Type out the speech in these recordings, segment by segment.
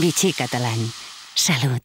Vichy Catalán. Salut.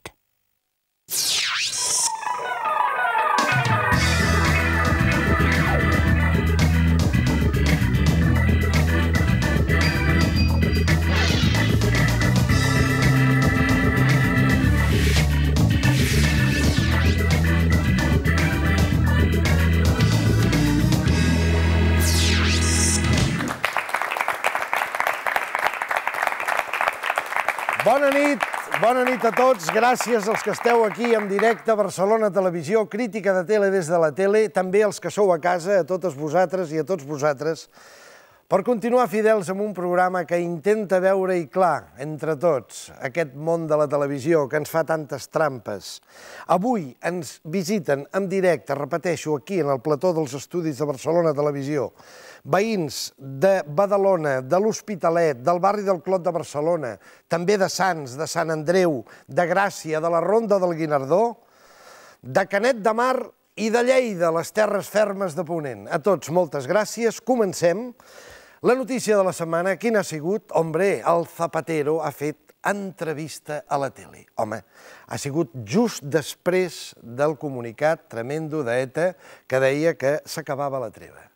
Bona nit, bona nit a tots. Gràcies als que esteu aquí en directe a Barcelona Televisió, crítica de tele des de la tele, també als que sou a casa, a totes vosaltres i a tots vosaltres, per continuar fidels amb un programa que intenta veure i clar, entre tots, aquest món de la televisió que ens fa tantes trampes. Avui ens visiten en directe, repeteixo, aquí, en el plató dels estudis de Barcelona Televisió, veïns de Badalona, de l'Hospitalet, del barri del Clot de Barcelona, també de Sants, de Sant Andreu, de Gràcia, de la Ronda del Guinardó, de Canet de Mar i de Lleida, les terres fermes de Ponent. A tots, moltes gràcies. Comencem. La notícia de la setmana, quina ha sigut? Hombre, el Zapatero ha fet entrevista a la tele. Home, ha sigut just després del comunicat tremendo d'ETA e e que deia que s'acabava la treva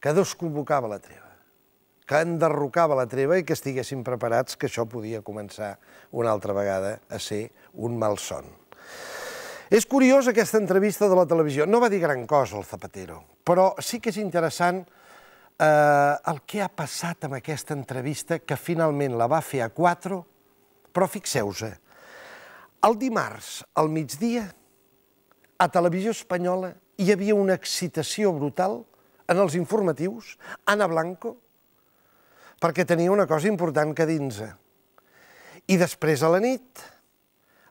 que desconvocava la treva, que enderrocava la treva i que estiguessin preparats que això podia començar una altra vegada a ser un malson. És curiós aquesta entrevista de la televisió. No va dir gran cosa el Zapatero, però sí que és interessant eh, el que ha passat amb aquesta entrevista que finalment la va fer a 4, però fixeu-se, el dimarts al migdia a Televisió Espanyola hi havia una excitació brutal en los informativos, Ana Blanco, porque tenía una cosa importante que y I després a la nit,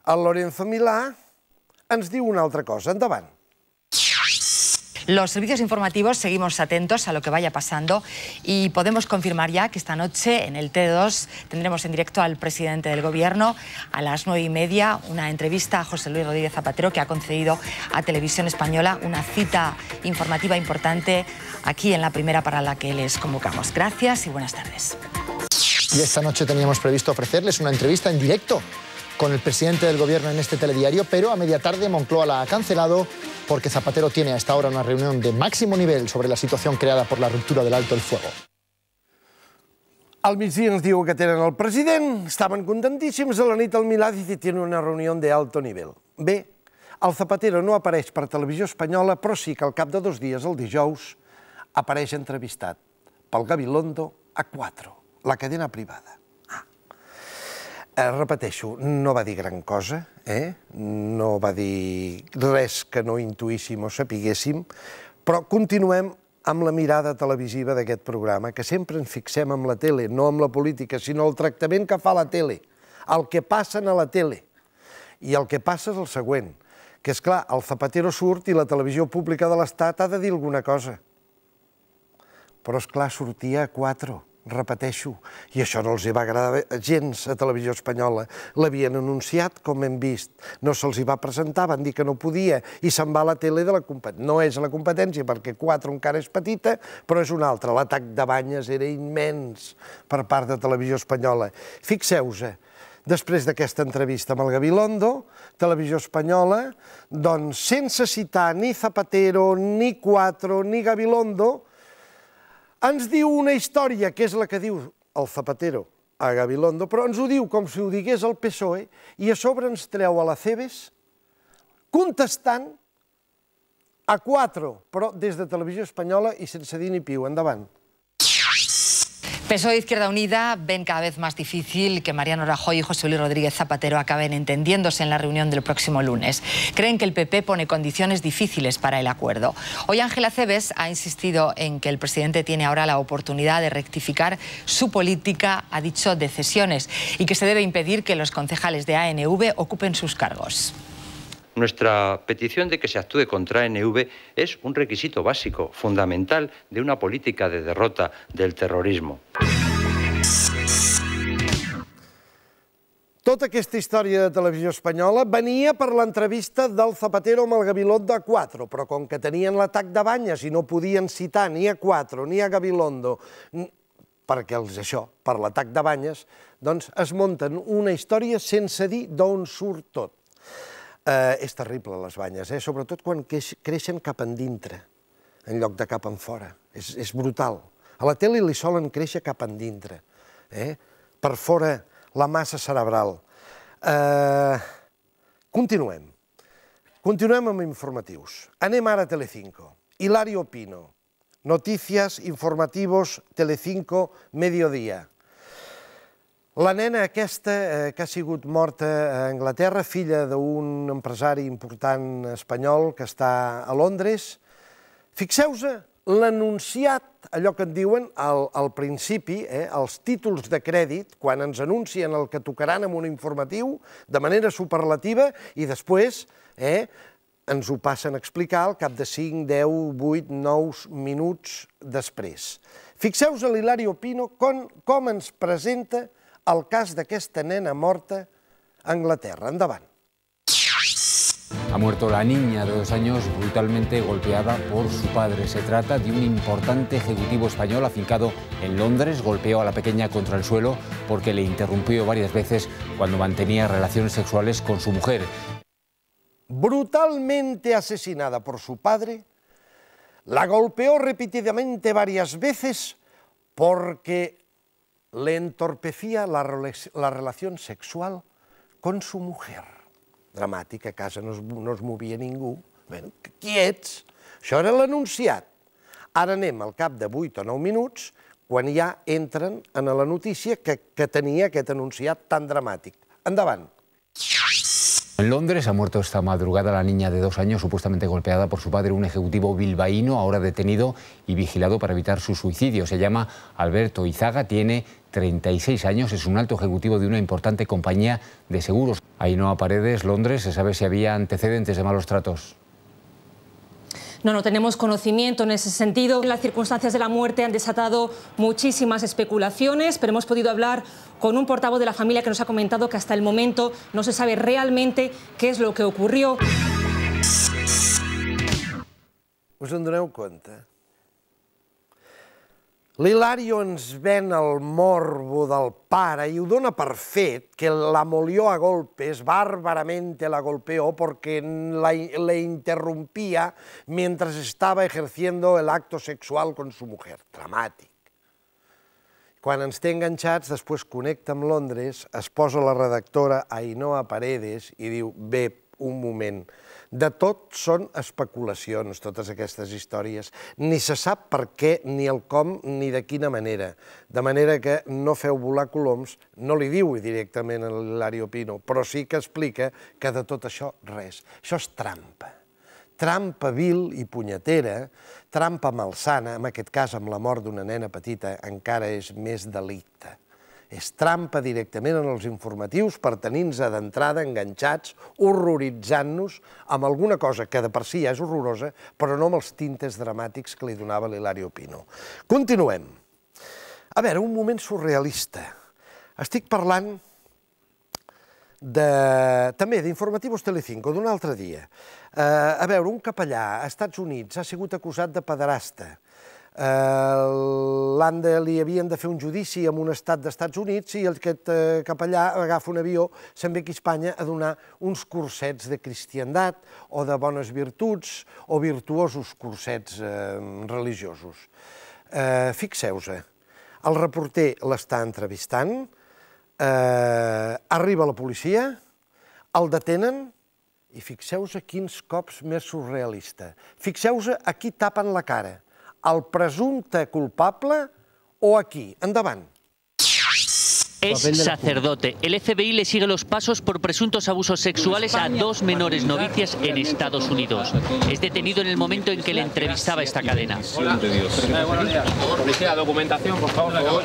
Lorenzo Milá ens diu una otra cosa. Endavant. Los servicios informativos seguimos atentos a lo que vaya pasando y podemos confirmar ya que esta noche en el T2 tendremos en directo al presidente del gobierno a las nueve y media una entrevista a José Luis Rodríguez Zapatero que ha concedido a Televisión Española una cita informativa importante aquí en la primera para la que les convocamos. Gracias y buenas tardes. Y esta noche teníamos previsto ofrecerles una entrevista en directo con el presidente del gobierno en este telediario, pero a media tarde Moncloa la ha cancelado porque Zapatero tiene hasta ahora una reunión de máximo nivel sobre la situación creada por la ruptura del alto el fuego. Al mis ens digo que tienen al presidente. Estaban contentísimos a la nit al Milà y tienen una reunión de alto nivel. B, al Zapatero no aparece para televisión española, pero sí que al cap de dos días, el dijous, apareix entrevistat pel Gabilondo a 4, la cadena privada. Ah. Eh, repeteixo, no va dir gran cosa, eh? no va dir res que no intuïssim o sapiguéssim, però continuem amb la mirada televisiva d'aquest programa, que sempre ens fixem amb en la tele, no amb la política, sinó el tractament que fa la tele, el que passen a la tele. I el que passa és el següent, que és clar, el Zapatero surt i la televisió pública de l'Estat ha de dir alguna cosa. Però, és clar sortia a 4 repeteixo, i això no els hi va agradar gens a Televisió Espanyola. L'havien anunciat, com hem vist, no se'ls hi va presentar, van dir que no podia, i se'n va a la tele de la competència. No és la competència, perquè 4 encara és petita, però és una altra. L'atac de banyes era immens per part de Televisió Espanyola. Fixeu-se, després d'aquesta entrevista amb el Gabilondo, Televisió Espanyola, doncs, sense citar ni Zapatero, ni Cuatro, ni Gabilondo, ens diu una història, que és la que diu el Zapatero a Gabilondo, però ens ho diu com si ho digués el PSOE, i a sobre ens treu a la Cebes contestant a quatre, però des de Televisió Espanyola i sense dir ni piu. Endavant. PSOE Izquierda Unida ven cada vez más difícil que Mariano Rajoy y José Luis Rodríguez Zapatero acaben entendiéndose en la reunión del próximo lunes. Creen que el PP pone condiciones difíciles para el acuerdo. Hoy Ángela Cebes ha insistido en que el presidente tiene ahora la oportunidad de rectificar su política, ha dicho, de cesiones y que se debe impedir que los concejales de ANV ocupen sus cargos. Nuestra petición de que se actúe contra NV es un requisito básico, fundamental, de una política de derrota del terrorismo. Tota aquesta història de televisió espanyola venia per l'entrevista del Zapatero amb el Gabilondo de Cuatro, però com que tenien l'atac de banyes i no podien citar ni a Cuatro ni a Gabilondo, perquè els això, per l'atac de banyes, doncs es munten una història sense dir d'on surt tot. Eh, és terrible, les banyes, eh? sobretot quan creixen cap endintre, en lloc de cap en fora. És, és brutal. A la tele li solen créixer cap endintre. Eh? Per fora, la massa cerebral. Eh... Continuem. Continuem amb informatius. Anem ara a Telecinco. Hilario Pino. Noticias, informativos, Telecinco, mediodía. La nena aquesta, eh, que ha sigut morta a Anglaterra, filla d'un empresari important espanyol que està a Londres, fixeu-se l'anunciat, allò que en diuen al, al principi, eh, els títols de crèdit, quan ens anuncien el que tocaran en un informatiu, de manera superlativa, i després eh, ens ho passen a explicar al cap de 5, 10, 8, 9 minuts després. Fixeu-vos a l'Hilario Pino com, com ens presenta Al de que esta nena morta a Anglaterra. andaban. Ha muerto la niña de dos años brutalmente golpeada por su padre. Se trata de un importante ejecutivo español afincado en Londres. Golpeó a la pequeña contra el suelo porque le interrumpió varias veces cuando mantenía relaciones sexuales con su mujer. Brutalmente asesinada por su padre, la golpeó repetidamente varias veces porque le entorpecía la, la relación sexual con su mujer. Dramàtic, a casa no es, no es movia ningú. Bé, qui ets? Això era l'anunciat. Ara anem al cap de 8 o 9 minuts, quan ja entren en la notícia que, que tenia aquest anunciat tan dramàtic. Endavant. Endavant. En Londres ha muerto esta madrugada la niña de dos años, supuestamente golpeada por su padre, un ejecutivo bilbaíno, ahora detenido y vigilado para evitar su suicidio. Se llama Alberto Izaga, tiene 36 años, es un alto ejecutivo de una importante compañía de seguros. Ahí no a paredes, Londres, se sabe si había antecedentes de malos tratos. No, no tenemos conocimiento en ese sentido. Las circunstancias de la muerte han desatado muchísimas especulaciones, pero hemos podido hablar con un portavoz de la familia que nos ha comentado que hasta el momento no se sabe realmente qué es lo que ocurrió. Pues L'Hilario ens ven el morbo del pare i ho dona per fet que la molió a golpes, bárbaramente la golpeó porque la, le interrumpía mientras estaba ejerciendo el acto sexual con su mujer. Dramàtic. Quan ens té enganxats, després connecta amb Londres, es posa la redactora Ainhoa Paredes i diu, bé, un moment. De tot són especulacions, totes aquestes històries. Ni se sap per què, ni el com, ni de quina manera. De manera que no feu volar coloms, no li diu directament a l'Hilario Pino, però sí que explica que de tot això res. Això és trampa. Trampa vil i punyetera, trampa malsana, en aquest cas amb la mort d'una nena petita, encara és més delicte és trampa directament en els informatius per tenir-nos d'entrada enganxats, horroritzant-nos amb alguna cosa que de per si ja és horrorosa, però no amb els tintes dramàtics que li donava l'Hilario Pino. Continuem. A veure, un moment surrealista. Estic parlant de, també d'Informativos Telecinco, d'un altre dia. Eh, a veure, un capellà a Estats Units ha sigut acusat de pederasta Eh, l'Anda li havien de fer un judici en un estat d'Estats Units i aquest eh, capellà agafa un avió, se'n ve aquí a Espanya a donar uns cursets de cristiandat o de bones virtuts o virtuosos cursets eh, religiosos. Eh, Fixeu-se, el reporter l'està entrevistant, eh, arriba la policia, el detenen, i fixeu-se quins cops més surrealista. Fixeu-se a qui tapen la cara al presumpte culpable o aquí. Endavant. es sacerdote. El FBI le sigue los pasos por presuntos abusos sexuales a dos menores novicias en Estados Unidos. Es detenido en el momento en que le entrevistaba esta cadena. Eh, documentación, por favor.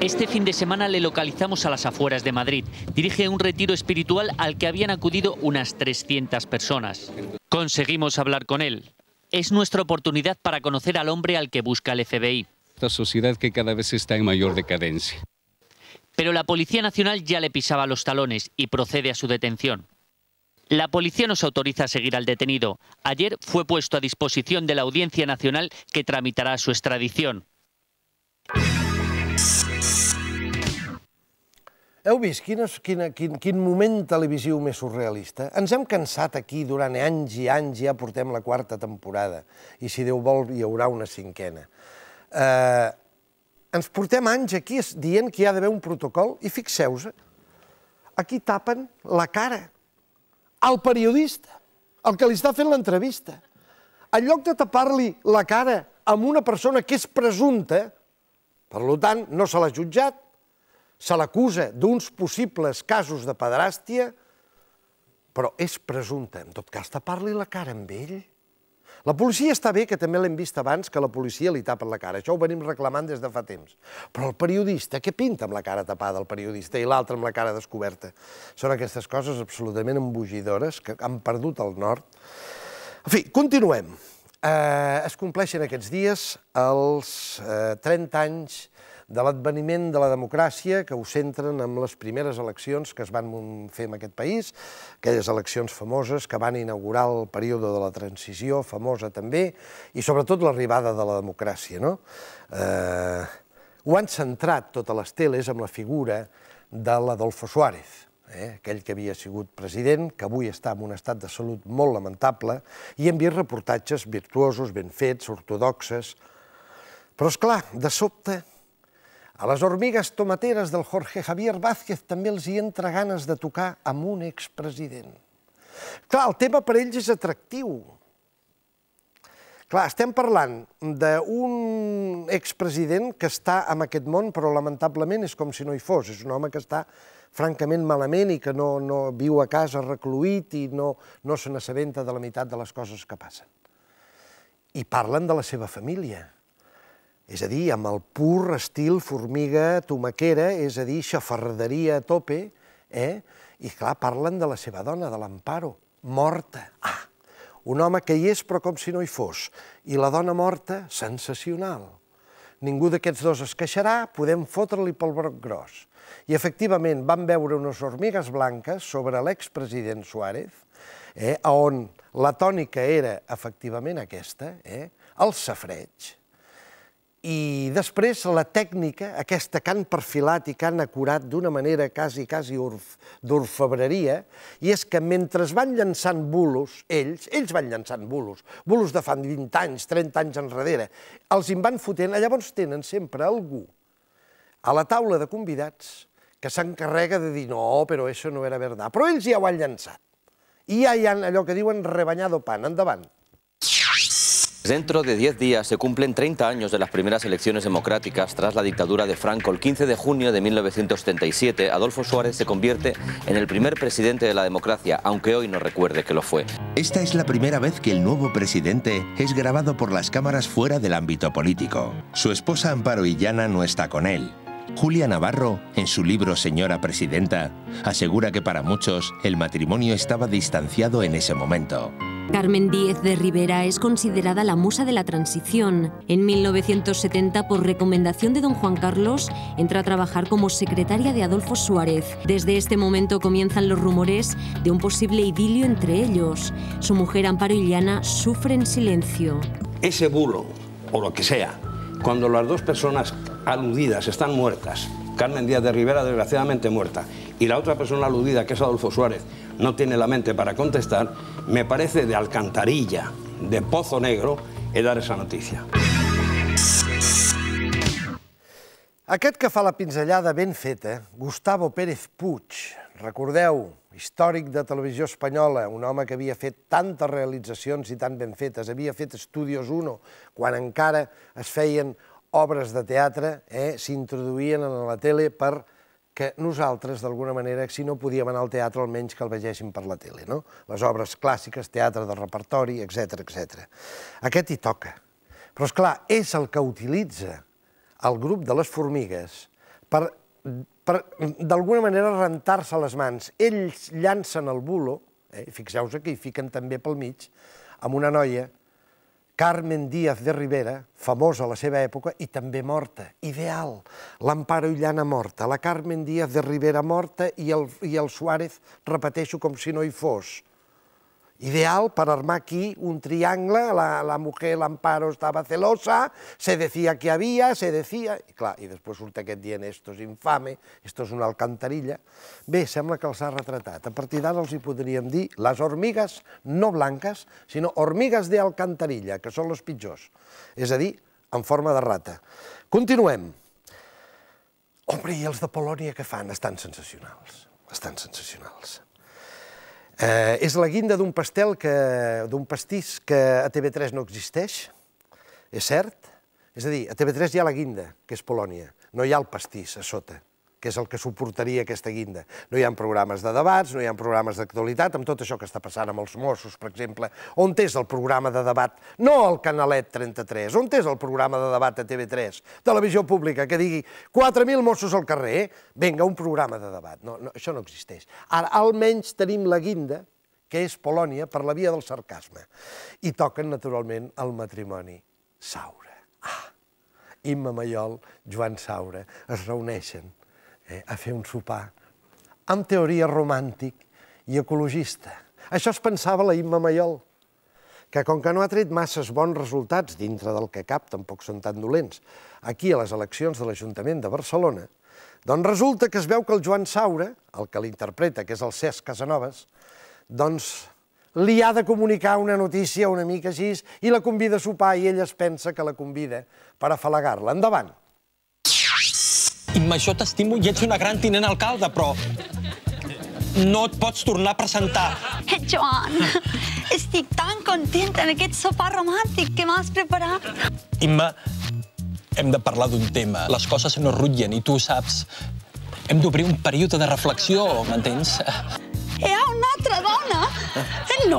Este fin de semana le localizamos a las afueras de Madrid. Dirige un retiro espiritual al que habían acudido unas 300 personas. Conseguimos hablar con él. Es nuestra oportunidad para conocer al hombre al que busca el FBI esta sociedad que cada vez está en mayor decadencia. Pero la Policía Nacional ya le pisaba los talones y procede a su detención. La policía nos autoriza a seguir al detenido. Ayer fue puesto a disposición de la Audiencia Nacional que tramitará su extradición. Heu vist quin, quin, quin, quin moment televisiu surrealista? Ens hem cansat aquí durante anys i anys, ja portem la cuarta temporada, Y si Déu vol hi haurà una cinquena. Eh, ens portem anys aquí dient que hi ha d'haver un protocol, i fixeu-vos, aquí tapen la cara al periodista, el que li està fent l'entrevista. En lloc de tapar-li la cara a una persona que és presumpta, per tant, no se l'ha jutjat, se l'acusa d'uns possibles casos de pedràstia, però és presumpta. En tot cas, tapar-li la cara amb ell la policia està bé, que també l'hem vist abans, que la policia li tapa la cara. Això ho venim reclamant des de fa temps. Però el periodista, què pinta amb la cara tapada el periodista i l'altre amb la cara descoberta? Són aquestes coses absolutament embogidores que han perdut el nord. En fi, continuem. Eh, es compleixen aquests dies els eh, 30 anys de l'adveniment de la democràcia que ho centren amb les primeres eleccions que es van fer en aquest país, aquelles eleccions famoses que van inaugurar el període de la transició, famosa també, i sobretot l'arribada de la democràcia. No? Eh, ho han centrat totes les teles amb la figura de l'Adolfo Suárez, eh? aquell que havia sigut president, que avui està en un estat de salut molt lamentable, i hem vist reportatges virtuosos, ben fets, ortodoxes, però, és clar, de sobte, a les hormigues tomateres del Jorge Javier Vázquez també els hi entra ganes de tocar amb un expresident. Clar, el tema per ells és atractiu. Clar, estem parlant d'un expresident que està en aquest món, però lamentablement és com si no hi fos. És un home que està francament malament i que no, no viu a casa recluït i no, no se n'assabenta de la meitat de les coses que passen. I parlen de la seva família. És a dir, amb el pur estil formiga tomaquera, és a dir, xafarderia a tope, eh? i clar, parlen de la seva dona, de l'Amparo, morta. Ah, un home que hi és però com si no hi fos, i la dona morta, sensacional. Ningú d'aquests dos es queixarà, podem fotre-li pel broc gros. I efectivament van veure unes hormigues blanques sobre l'expresident Suárez, eh, on la tònica era efectivament aquesta, eh, el safreig, i després la tècnica, aquesta que han perfilat i que han acurat d'una manera quasi, quasi orf, d'orfebreria, i és que mentre van llançant bulos, ells, ells van llançant bulos, bulos de fa 20 anys, 30 anys enrere, els en van fotent, llavors tenen sempre algú a la taula de convidats que s'encarrega de dir no, però això no era verdad. Però ells ja ho han llançat. I ja hi han allò que diuen rebanyado pan, endavant. Dentro de 10 días se cumplen 30 años de las primeras elecciones democráticas tras la dictadura de Franco. El 15 de junio de 1977, Adolfo Suárez se convierte en el primer presidente de la democracia, aunque hoy no recuerde que lo fue. Esta es la primera vez que el nuevo presidente es grabado por las cámaras fuera del ámbito político. Su esposa Amparo Illana no está con él. Julia Navarro, en su libro Señora Presidenta, asegura que para muchos el matrimonio estaba distanciado en ese momento. Carmen Díez de Rivera es considerada la musa de la transición. En 1970, por recomendación de don Juan Carlos, entra a trabajar como secretaria de Adolfo Suárez. Desde este momento comienzan los rumores de un posible idilio entre ellos. Su mujer Amparo Illana sufre en silencio. Ese bulo, o lo que sea, cuando las dos personas aludidas están muertas, Carmen Díaz de Rivera desgraciadamente muerta, y la otra persona aludida, que es Adolfo Suárez, no tiene la mente para contestar, me parece de alcantarilla, de pozo negro, he dar esa noticia. Aquest que fa la pinzellada ben feta, Gustavo Pérez Puig, recordeu, històric de televisió espanyola, un home que havia fet tantes realitzacions i tan ben fetes, havia fet Estudios 1, quan encara es feien obres de teatre, eh, s'introduïen a la tele per que nosaltres, d'alguna manera, si no podíem anar al teatre, almenys que el vegéssim per la tele, no? Les obres clàssiques, teatre de repertori, etc etc. Aquest hi toca. Però, és clar, és el que utilitza el grup de les formigues per, per d'alguna manera, rentar-se les mans. Ells llancen el bulo, eh? fixeu-vos que hi fiquen també pel mig, amb una noia Carmen Díaz de Rivera, famosa a la seva època i també morta, ideal. L'Amparo Illana morta, la Carmen Díaz de Rivera morta i el, i el Suárez, repeteixo, com si no hi fos ideal para armar aquí un triangle, la, la mujer, l'Amparo, estava celosa, se decía que havia, se decía... I clar, i després surt aquest dient, esto es infame, esto es una alcantarilla... Bé, sembla que els ha retratat. A partir d'ara els hi podríem dir les hormigues no blanques, sinó hormigues de alcantarilla, que són les pitjors, és a dir, en forma de rata. Continuem. Hombre, i els de Polònia que fan? Estan sensacionals, estan sensacionals. Eh, és la guinda d'un pastel que d'un pastís que a TV3 no existeix, és cert? És a dir, a TV3 hi ha la guinda, que és Polònia, no hi ha el pastís a sota que és el que suportaria aquesta guinda. No hi ha programes de debats, no hi ha programes d'actualitat, amb tot això que està passant amb els Mossos, per exemple. On és el programa de debat? No el Canalet 33. On és el programa de debat a TV3? Televisió pública, que digui 4.000 Mossos al carrer, eh? vinga, un programa de debat. No, no, això no existeix. Ara, almenys tenim la guinda, que és Polònia, per la via del sarcasme. I toquen, naturalment, el matrimoni. Saura. Ah! Imma Maiol, Joan Saura, es reuneixen eh, a fer un sopar amb teoria romàntic i ecologista. Això es pensava la Imma Maiol, que com que no ha tret masses bons resultats dintre del que cap tampoc són tan dolents, aquí a les eleccions de l'Ajuntament de Barcelona, doncs resulta que es veu que el Joan Saura, el que l'interpreta, que és el Cesc Casanovas, doncs li ha de comunicar una notícia una mica així i la convida a sopar i ella es pensa que la convida per afalagar-la. Endavant. Imma, això t'estimo i ets una gran tinent alcalde, però no et pots tornar a presentar. Eh, Joan, estic tan contenta en aquest sopar romàntic que m'has preparat. Imma, hem de parlar d'un tema. Les coses no rutllen i tu saps... Hem d'obrir un període de reflexió, m'entens? Hi ha una altra dona? Eh, no!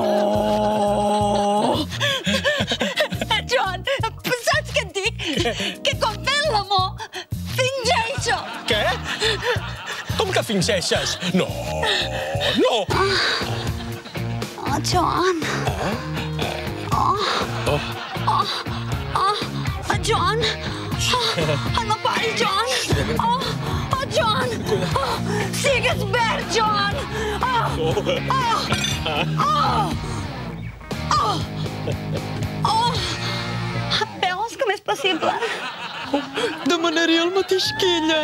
Eh, Joan, saps què et dic? Que quan fem l'amor faccio! Què? Com que fingeixes? No, no! Oh, oh Joan! Eh? Ah? Oh. Oh. Oh. Oh. oh. Joan! Oh, no paris, Joan! Oh, oh Joan! Oh, sigues verd, Joan! Oh! Oh! Oh! Oh! oh. Veus com és possible? Demanaré el mateix que ella.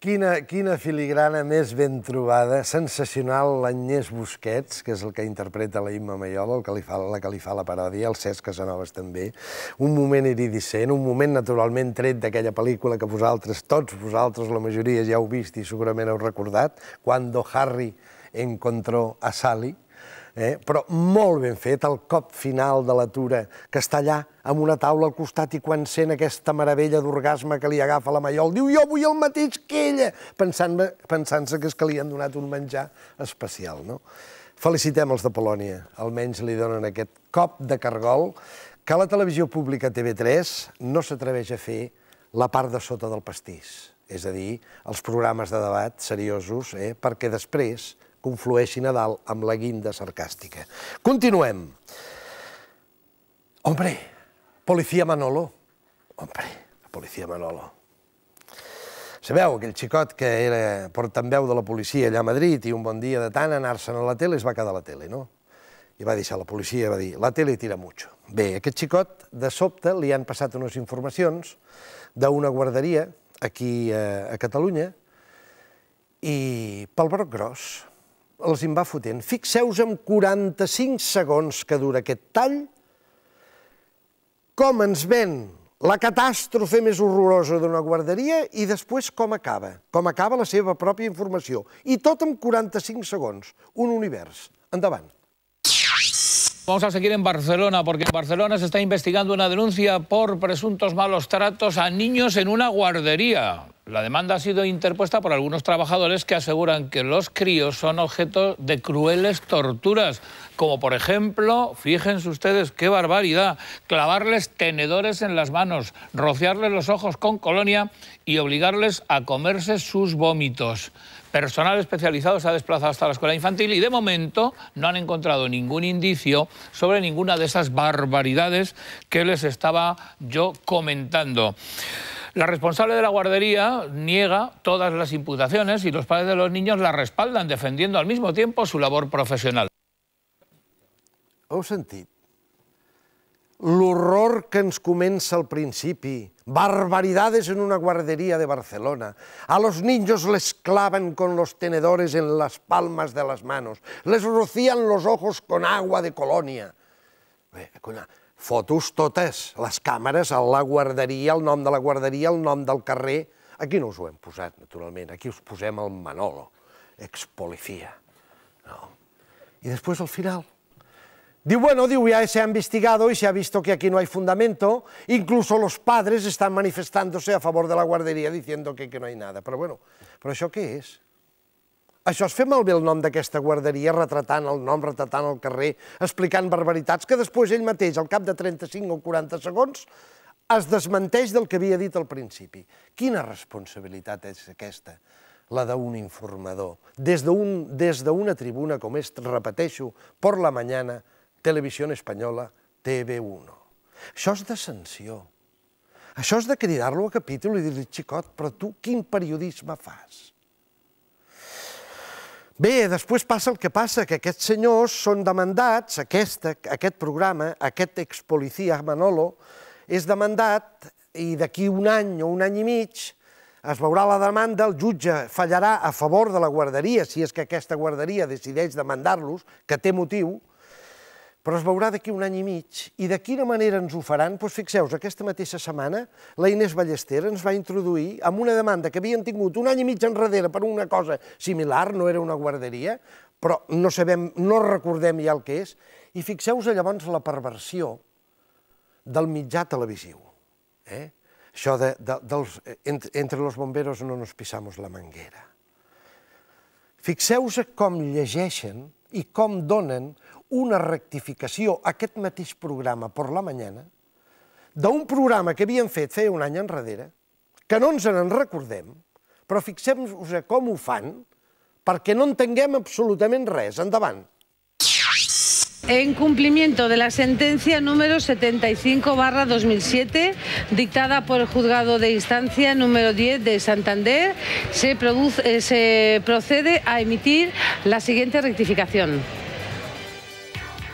Quina, quina filigrana més ben trobada, sensacional l'Agnès Busquets, que és el que interpreta la Imma Maiola, el que li fa, la que li fa la paròdia, el Cesc Casanovas també. Un moment iridicent, un moment naturalment tret d'aquella pel·lícula que vosaltres, tots vosaltres, la majoria ja heu vist i segurament heu recordat, Cuando Harry encontró a Sally, eh? però molt ben fet, el cop final de la Tura, que està allà amb una taula al costat i quan sent aquesta meravella d'orgasme que li agafa la Maiol, diu jo vull el mateix que ella, pensant-se pensant que és que li han donat un menjar especial. No? Felicitem els de Polònia, almenys li donen aquest cop de cargol que la televisió pública TV3 no s'atreveix a fer la part de sota del pastís, és a dir, els programes de debat seriosos, eh? perquè després conflueixin a dalt amb la guinda sarcàstica. Continuem. Hombre, policia Manolo. Hombre, la policia Manolo. Sabeu, aquell xicot que era portaveu de la policia allà a Madrid i un bon dia de tant anar-se'n a la tele es va quedar a la tele, no? I va deixar la policia i va dir, la tele tira mucho. Bé, aquest xicot, de sobte, li han passat unes informacions d'una guarderia aquí eh, a Catalunya i pel Broc Gros els en va fotent. Fixeu-vos en 45 segons que dura aquest tall, com ens ven la catàstrofe més horrorosa d'una guarderia i després com acaba, com acaba la seva pròpia informació. I tot en 45 segons, un univers. Endavant. Vamos a seguir en Barcelona, porque en Barcelona se está investigando una denuncia por presuntos malos tratos a niños en una guardería. La demanda ha sido interpuesta por algunos trabajadores que aseguran que los críos son objeto de crueles torturas, como por ejemplo, fíjense ustedes qué barbaridad, clavarles tenedores en las manos, rociarles los ojos con colonia y obligarles a comerse sus vómitos. Personal especializado se ha desplazado hasta la escuela infantil y de momento no han encontrado ningún indicio sobre ninguna de esas barbaridades que les estaba yo comentando. La responsable de la guardería niega todas las imputaciones y los padres de los niños la respaldan, defendiendo al mismo tiempo su labor profesional. sentido? El L'horror que ens al principi, barbaridades en una guardería de Barcelona. A los niños les clavan con los tenedores en las palmas de las manos, les rocían los ojos con agua de colonia. Fotos totes, les càmeres, la guarderia, el nom de la guarderia, el nom del carrer... Aquí no us ho hem posat, naturalment, aquí us posem el Manolo, expolifia. No. Y després, al final, Diu, bueno, diu, ya se ha investigado y se ha visto que aquí no hay fundamento, incluso los padres están manifestándose a favor de la guardería diciendo que, que no hay nada. Pero bueno, ¿pero això què és? Això es fer malbé el nom d'aquesta guarderia, retratant el nom, retratant el carrer, explicant barbaritats que després ell mateix, al cap de 35 o 40 segons, es desmenteix del que havia dit al principi. Quina responsabilitat és aquesta? La d'un informador. Des d'una tribuna, com és, repeteixo, por la mañana, Televisió Espanyola, TV1. Això és de sanció. Això és de cridar-lo a capítol i dir-li, xicot, però tu quin periodisme fas? Bé, després passa el que passa, que aquests senyors són demandats, aquesta, aquest programa, aquest expolicia Manolo, és demandat i d'aquí un any o un any i mig es veurà la demanda, el jutge fallarà a favor de la guarderia, si és que aquesta guarderia decideix demandar-los, que té motiu, però es veurà d'aquí un any i mig. I de quina manera ens ho faran? Doncs fixeu-vos, aquesta mateixa setmana la Inés Ballester ens va introduir amb una demanda que havien tingut un any i mig enrere per una cosa similar, no era una guarderia, però no sabem, no recordem ja el que és, i fixeu-vos llavors la perversió del mitjà televisiu. Eh? Això de, de, dels, eh, entre los bomberos no nos pisamos la manguera. Fixeu-vos com llegeixen i com donen una rectificació a aquest mateix programa per la mañana d'un programa que havien fet feia un any enrere, que no ens en recordem, però fixem-nos a com ho fan perquè no entenguem absolutament res. Endavant. En cumplimiento de la sentencia número 75-2007, dictada por el juzgado de instancia número 10 de Santander, se, eh, se procede a emitir la siguiente rectificación.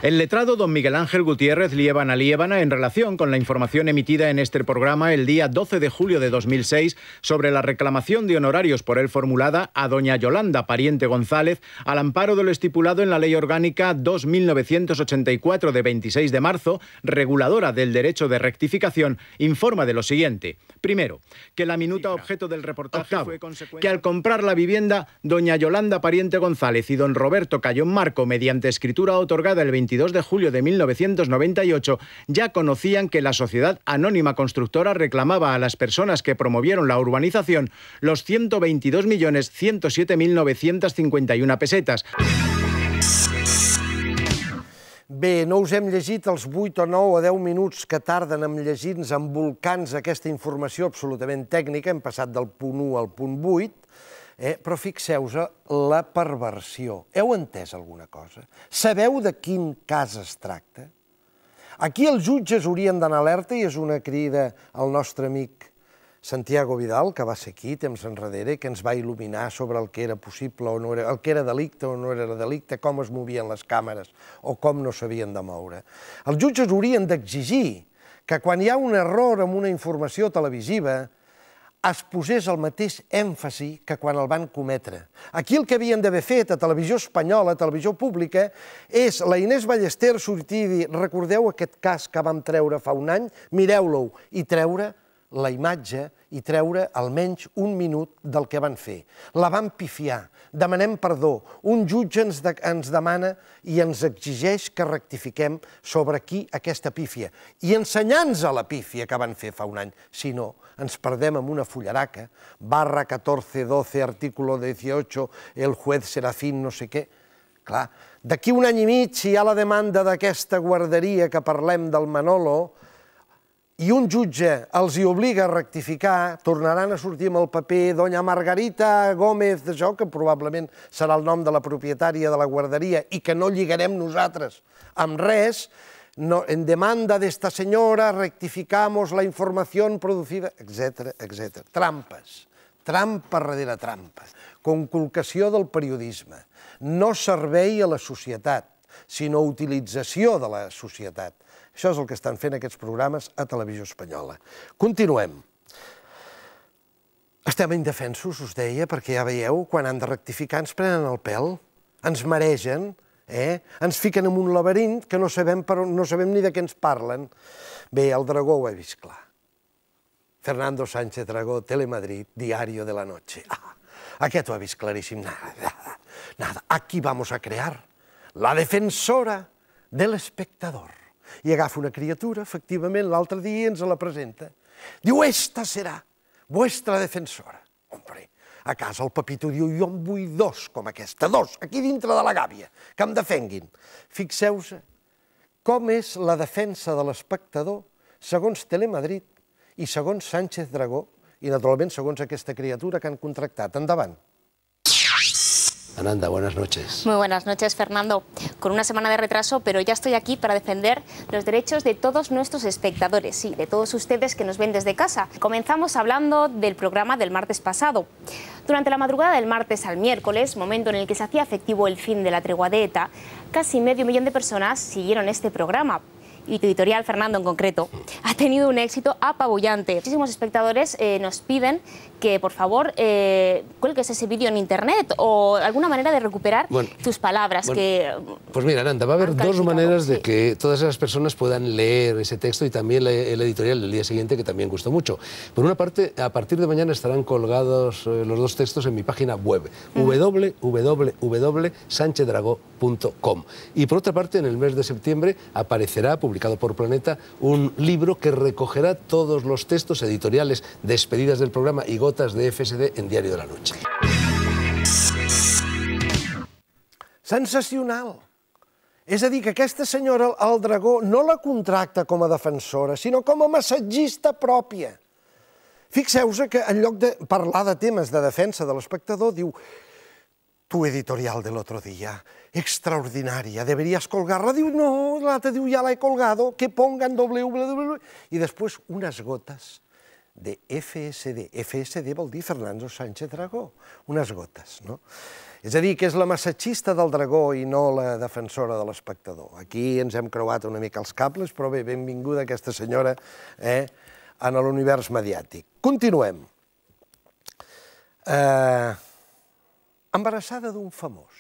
El letrado don Miguel Ángel Gutiérrez Liébana Liébana en relación con la información emitida en este programa el día 12 de julio de 2006 sobre la reclamación de honorarios por él formulada a doña Yolanda Pariente González al amparo de lo estipulado en la Ley Orgánica 2984 de 26 de marzo, reguladora del derecho de rectificación, informa de lo siguiente. Primero, que la minuta objeto del reportaje fue consecuencia... que al comprar la vivienda, doña Yolanda Pariente González y don Roberto Cayón Marco, mediante escritura otorgada el 22 de julio de 1998, ya conocían que la sociedad anónima constructora reclamaba a las personas que promovieron la urbanización los 122.107.951 pesetas. Bé, no us hem llegit els 8 o 9 o 10 minuts que tarden en llegir-nos embolcant aquesta informació absolutament tècnica, hem passat del punt 1 al punt 8, eh? però fixeu-vos la perversió. Heu entès alguna cosa? Sabeu de quin cas es tracta? Aquí els jutges haurien d'anar alerta i és una crida al nostre amic Santiago Vidal, que va ser aquí temps enrere, que ens va il·luminar sobre el que era possible o no era, el que era delicte o no era delicte, com es movien les càmeres o com no s'havien de moure. Els jutges haurien d'exigir que quan hi ha un error en una informació televisiva es posés el mateix èmfasi que quan el van cometre. Aquí el que havien d'haver fet a Televisió Espanyola, a Televisió Pública, és la Inés Ballester sortir i dir recordeu aquest cas que vam treure fa un any, mireu-lo, i treure la imatge i treure almenys un minut del que van fer. La van pifiar, demanem perdó, un jutge ens, de, ens demana i ens exigeix que rectifiquem sobre qui aquesta pífia. I ensenyant-nos a la pífia que van fer fa un any, si no, ens perdem amb una fullaraca, barra 14, 12, artículo 18, el juez Serafín no sé què, clar, d'aquí un any i mig, si hi ha la demanda d'aquesta guarderia que parlem del Manolo, i un jutge els hi obliga a rectificar, tornaran a sortir amb el paper Doña Margarita Gómez, això que probablement serà el nom de la propietària de la guarderia i que no lligarem nosaltres amb res, no, en demanda d'esta senyora rectificamos la informació producida, etc etc. Trampes, trampa darrere trampes, conculcació del periodisme, no servei a la societat, sinó utilització de la societat això és el que estan fent aquests programes a Televisió Espanyola. Continuem. Estem indefensos, us deia, perquè ja veieu, quan han de rectificar ens prenen el pèl, ens maregen, eh? ens fiquen en un laberint que no sabem, per, no sabem ni de què ens parlen. Bé, el dragó ho he vist clar. Fernando Sánchez Dragó, Telemadrid, Diario de la Noche. Ah, aquest ho ha vist claríssim. Nada, nada, nada. Aquí vamos a crear la defensora del espectador i agafa una criatura, efectivament, l'altre dia ens la presenta. Diu, esta serà vuestra defensora. Hombre, a casa el papito diu, jo en vull dos com aquesta, dos, aquí dintre de la gàbia, que em defenguin. Fixeu-se com és la defensa de l'espectador segons Telemadrid i segons Sánchez Dragó i, naturalment, segons aquesta criatura que han contractat. Endavant. Ananda, buenas noches. Muy buenas noches, Fernando. Con una semana de retraso, pero ya estoy aquí para defender los derechos de todos nuestros espectadores, y de todos ustedes que nos ven desde casa. Comenzamos hablando del programa del martes pasado. Durante la madrugada del martes al miércoles, momento en el que se hacía efectivo el fin de la tregua de ETA, casi medio millón de personas siguieron este programa. ...y tu editorial, Fernando en concreto, ha tenido un éxito apabullante. Muchísimos espectadores eh, nos piden que por favor eh, cuelgues ese vídeo en internet o alguna manera de recuperar tus palabras. que, pues mira, Aranda, va a haber dos maneras de que todas esas personas puedan leer ese texto y también el editorial del día siguiente, que también gustó mucho. Por una parte, a partir de mañana estarán colgados eh, los dos textos en mi página web, uh Y por otra parte, en el mes de septiembre aparecerá publicado publicado por Planeta, un libro que recogerá todos los textos editoriales, despedidas del programa y gotas de FSD en Diario de la Noche. Sensacional! És a dir, que aquesta senyora, el dragó, no la contracta com a defensora, sinó com a massatgista pròpia. Fixeu-vos que en lloc de parlar de temes de defensa de l'espectador, diu tu editorial de l'altre dia, extraordinaria, deberías colgarla. Diu, no, la te diu, ya la he colgado, que pongan www. I després unes gotes de FSD. FSD vol dir Fernando Sánchez Dragó, unes gotes, no? És a dir, que és la massatgista del dragó i no la defensora de l'espectador. Aquí ens hem creuat una mica els cables, però bé, benvinguda aquesta senyora eh, en l'univers mediàtic. Continuem. Eh, embarassada d'un famós.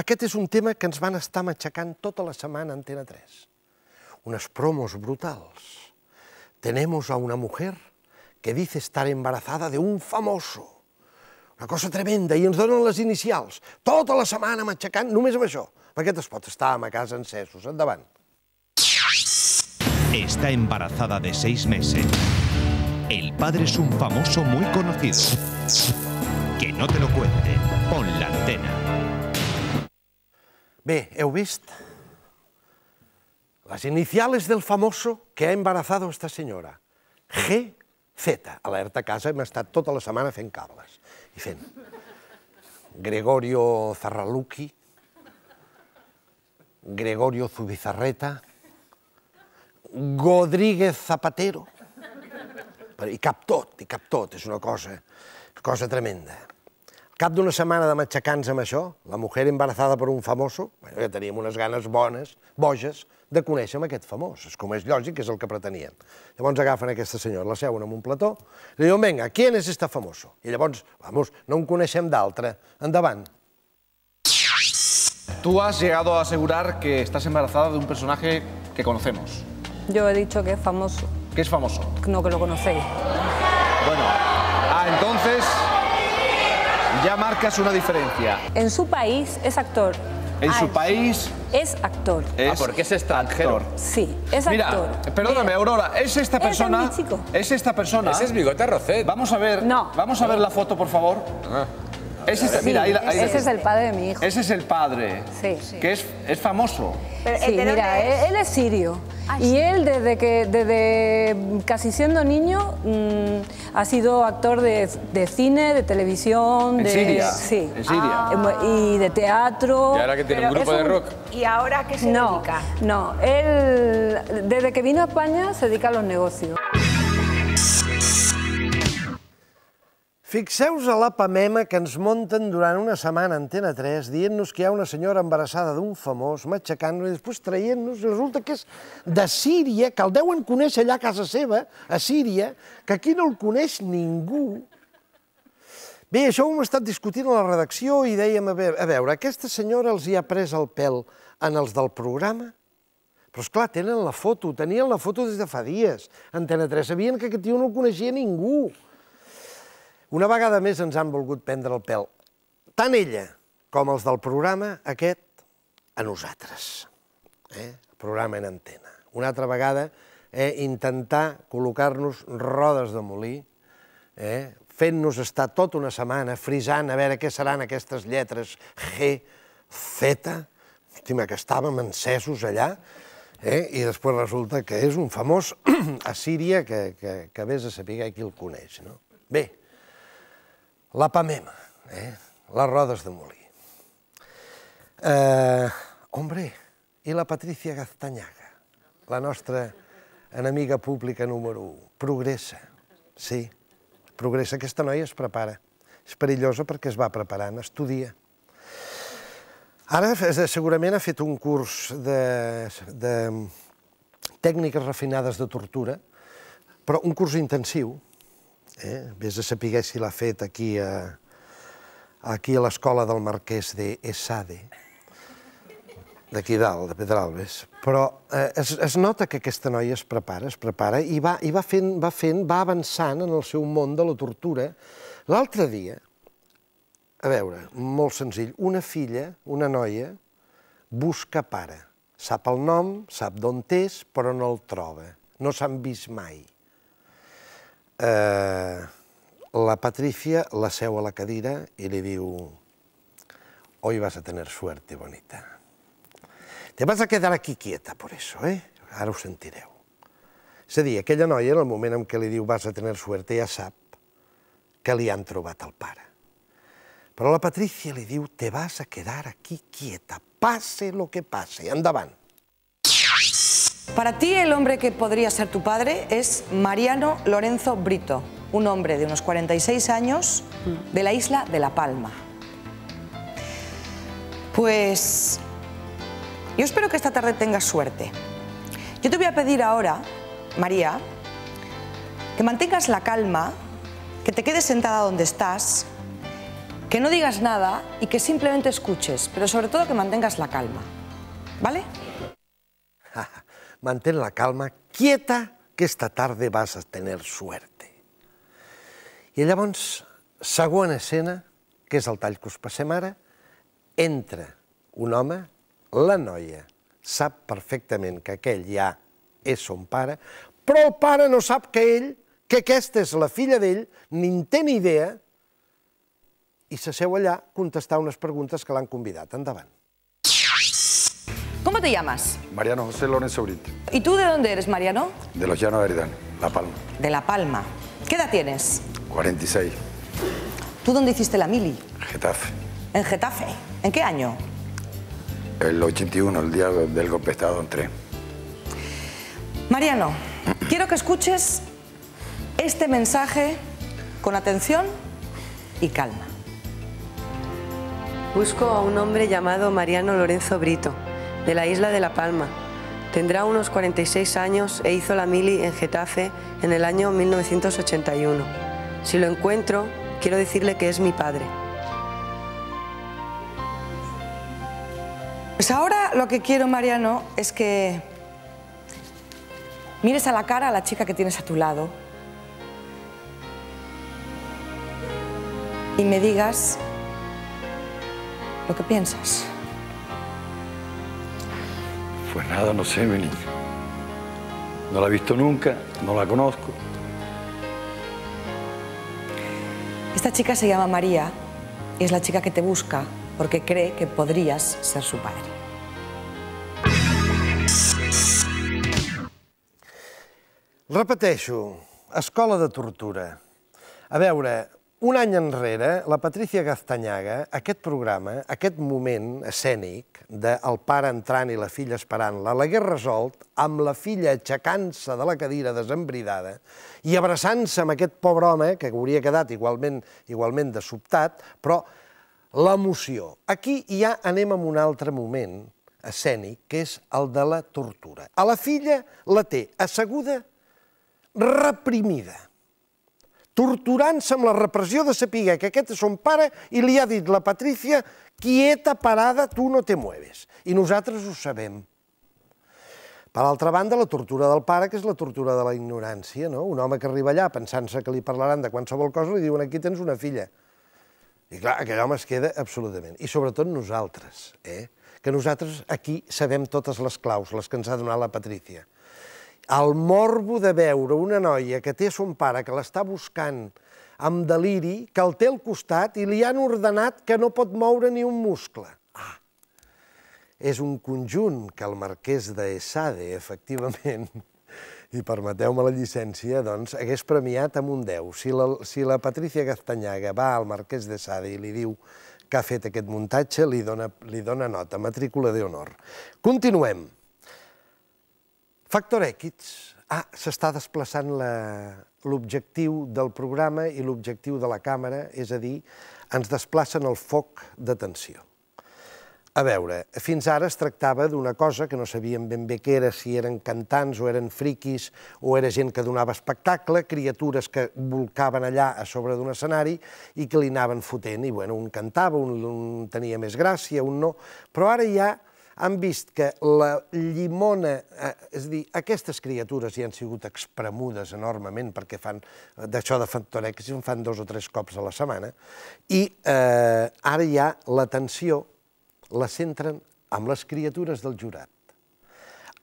Aquest és un tema que ens van estar matxacant tota la setmana a Antena 3. Unes promos brutals. Tenemos a una mujer que dice estar embarazada de un famoso. Una cosa tremenda, i ens donen les inicials. Tota la setmana matxacant només amb això. Perquè pot estar a casa encesos. Endavant. Está embarazada de seis meses. El padre es un famoso muy conocido. Que no te lo cuente. Pon la antena. Bé, heu vist? Las iniciales del famoso que ha embarazado esta senyora. GZ. Alerta a casa, hem estat tota la setmana fent cables. I fent Gregorio Zarraluki, Gregorio Zubizarreta, Godríguez Zapatero. I cap tot, i cap tot, és una cosa, cosa tremenda. Cap d'una setmana de matxacans amb això, la mujer embarazada per un famoso, bueno, ja teníem unes ganes bones, boges, de conèixer amb aquest famós. És com és lògic, és el que pretenien. Llavors agafen aquesta senyora, la seuen en un plató, i li diuen, venga, qui es este famoso? I llavors, vamos, no en coneixem d'altre. Endavant. Tu has llegado a asegurar que estás embarazada de un personaje que conocemos. Yo he dicho que es famoso. ¿Qué es famoso? No, que lo conocéis. ya marcas una diferencia. En su país es actor. En su país es actor. Ah, porque es extranjero. Sí, es actor. Perdóname, eh, Aurora, es esta eh, persona. Es, esta persona. Ese es Bigote Rocet. Vamos a ver. No. Vamos a ver la foto, por favor. Ah. Ese, es el padre de mi hijo. ese es el padre, Sí. que es, famoso. mira, él, es sirio. Ah, y él desde que desde casi siendo niño mm, ha sido actor de, cine, de televisión, de Siria. sí. Ah. Em, y de teatro. ¿Y ahora que tiene un grupo de rock? ¿Y ahora qué se No, no. Él desde que vino a España se dedica a los negocios. Fixeu-vos a la pamema que ens monten durant una setmana en Antena 3 dient-nos que hi ha una senyora embarassada d'un famós, matxacant-nos i després traient-nos. Resulta que és de Síria, que el deuen conèixer allà a casa seva, a Síria, que aquí no el coneix ningú. Bé, això ho hem estat discutint a la redacció i dèiem, a veure, a veure aquesta senyora els hi ha pres el pèl en els del programa? Però, esclar, tenen la foto, tenien la foto des de fa dies. Antena 3 sabien que aquest tio no el coneixia Ningú. Una vegada més ens han volgut prendre el pèl, tant ella com els del programa aquest, a nosaltres. Eh? Programa en antena. Una altra vegada eh, intentar col·locar-nos rodes de molí, eh, fent-nos estar tota una setmana frisant a veure què seran aquestes lletres G, Z, estima que estàvem encesos allà, eh? i després resulta que és un famós a Síria que, que, que vés a saber qui el coneix. No? Bé, la Pamema, eh? les rodes de molí. Eh, hombre, i la Patricia Gaztanyaga, la nostra enemiga pública número 1. Progressa, sí, progressa. Aquesta noia es prepara. És perillosa perquè es va preparant, estudia. Ara eh, segurament ha fet un curs de, de tècniques refinades de tortura, però un curs intensiu, Eh? Vés a saber si l'ha fet aquí a, aquí a l'escola del marquès de Esade, d'aquí dalt, de Pedralbes. Però eh, es, es nota que aquesta noia es prepara, es prepara i va, i va, fent, va fent, va avançant en el seu món de la tortura. L'altre dia, a veure, molt senzill, una filla, una noia, busca pare. Sap el nom, sap d'on és, però no el troba. No s'han vist mai. Eh, la Patricia la seu a la cadira i li diu «Hoy vas a tener suerte, bonita. Te vas a quedar aquí quieta por eso, eh? Ara ho sentireu». És a dir, aquella noia, en el moment en què li diu «vas a tener suerte», ja sap que li han trobat el pare. Però la Patricia li diu «te vas a quedar aquí quieta, passe lo que passe, endavant». Para ti el hombre que podría ser tu padre es Mariano Lorenzo Brito, un hombre de unos 46 años de la isla de La Palma. Pues yo espero que esta tarde tengas suerte. Yo te voy a pedir ahora, María, que mantengas la calma, que te quedes sentada donde estás, que no digas nada y que simplemente escuches, pero sobre todo que mantengas la calma. ¿Vale? mantén la calma, quieta, que esta tarde vas a tenir suerte. I llavors, segona escena, que és el tall que us passem ara, entra un home, la noia sap perfectament que aquell ja és son pare, però el pare no sap que ell, que aquesta és la filla d'ell, ni en té ni idea, i s'asseu allà a contestar unes preguntes que l'han convidat. Endavant. ¿Cómo te llamas? Mariano José Lorenzo Brito. ¿Y tú de dónde eres, Mariano? De los Llanos de La Palma. De La Palma. ¿Qué edad tienes? 46. ¿Tú dónde hiciste la mili? Getafe. ¿En Getafe? ¿En qué año? El 81, el día del golpe de Estado en Mariano, quiero que escuches este mensaje con atención y calma. Busco a un hombre llamado Mariano Lorenzo Brito de la isla de La Palma. Tendrá unos 46 años e hizo la mili en Getafe en el año 1981. Si lo encuentro, quiero decirle que es mi padre. Pues ahora lo que quiero, Mariano, es que mires a la cara a la chica que tienes a tu lado y me digas lo que piensas. Pues nada, no sé, Beni. No la he visto nunca, no la conozco. Esta chica se llama María y es la chica que te busca porque cree que podrías ser su padre. Repeteixo, escola de tortura. A veure, un any enrere, la Patricia Gaztanyaga, aquest programa, aquest moment escènic de el pare entrant i la filla esperant-la, l'hagués resolt amb la filla aixecant-se de la cadira desembridada i abraçant-se amb aquest pobre home, que hauria quedat igualment, igualment de sobtat, però l'emoció. Aquí ja anem a un altre moment escènic, que és el de la tortura. A la filla la té asseguda, reprimida torturant-se amb la repressió de saber que aquest és son pare i li ha dit la Patrícia, quieta, parada, tu no te mueves. I nosaltres ho sabem. Per altra banda, la tortura del pare, que és la tortura de la ignorància, no? Un home que arriba allà pensant-se que li parlaran de qualsevol cosa, li diuen, aquí tens una filla. I clar, aquell home es queda absolutament. I sobretot nosaltres, eh? que nosaltres aquí sabem totes les claus, les que ens ha donat la Patrícia el morbo de veure una noia que té son pare, que l'està buscant amb deliri, que el té al costat i li han ordenat que no pot moure ni un muscle. Ah, és un conjunt que el marquès de Sade, efectivament, i permeteu-me la llicència, doncs, hagués premiat amb un 10. Si la, si la Patricia Castanyaga va al marquès de Sade i li diu que ha fet aquest muntatge, li dona, li dona nota, matrícula d'honor. Continuem. Factor X. Ah, s'està desplaçant l'objectiu del programa i l'objectiu de la càmera, és a dir, ens desplacen el foc d'atenció. A veure, fins ara es tractava d'una cosa que no sabíem ben bé què era, si eren cantants o eren friquis o era gent que donava espectacle, criatures que volcaven allà a sobre d'un escenari i que li anaven fotent. I, bueno, un cantava, un, un tenia més gràcia, un no... Però ara ja han vist que la llimona, eh, és a dir, aquestes criatures hi han sigut expremudes enormement perquè fan eh, d'això de factorexis, en fan dos o tres cops a la setmana, i eh, ara ja l'atenció la centren amb les criatures del jurat.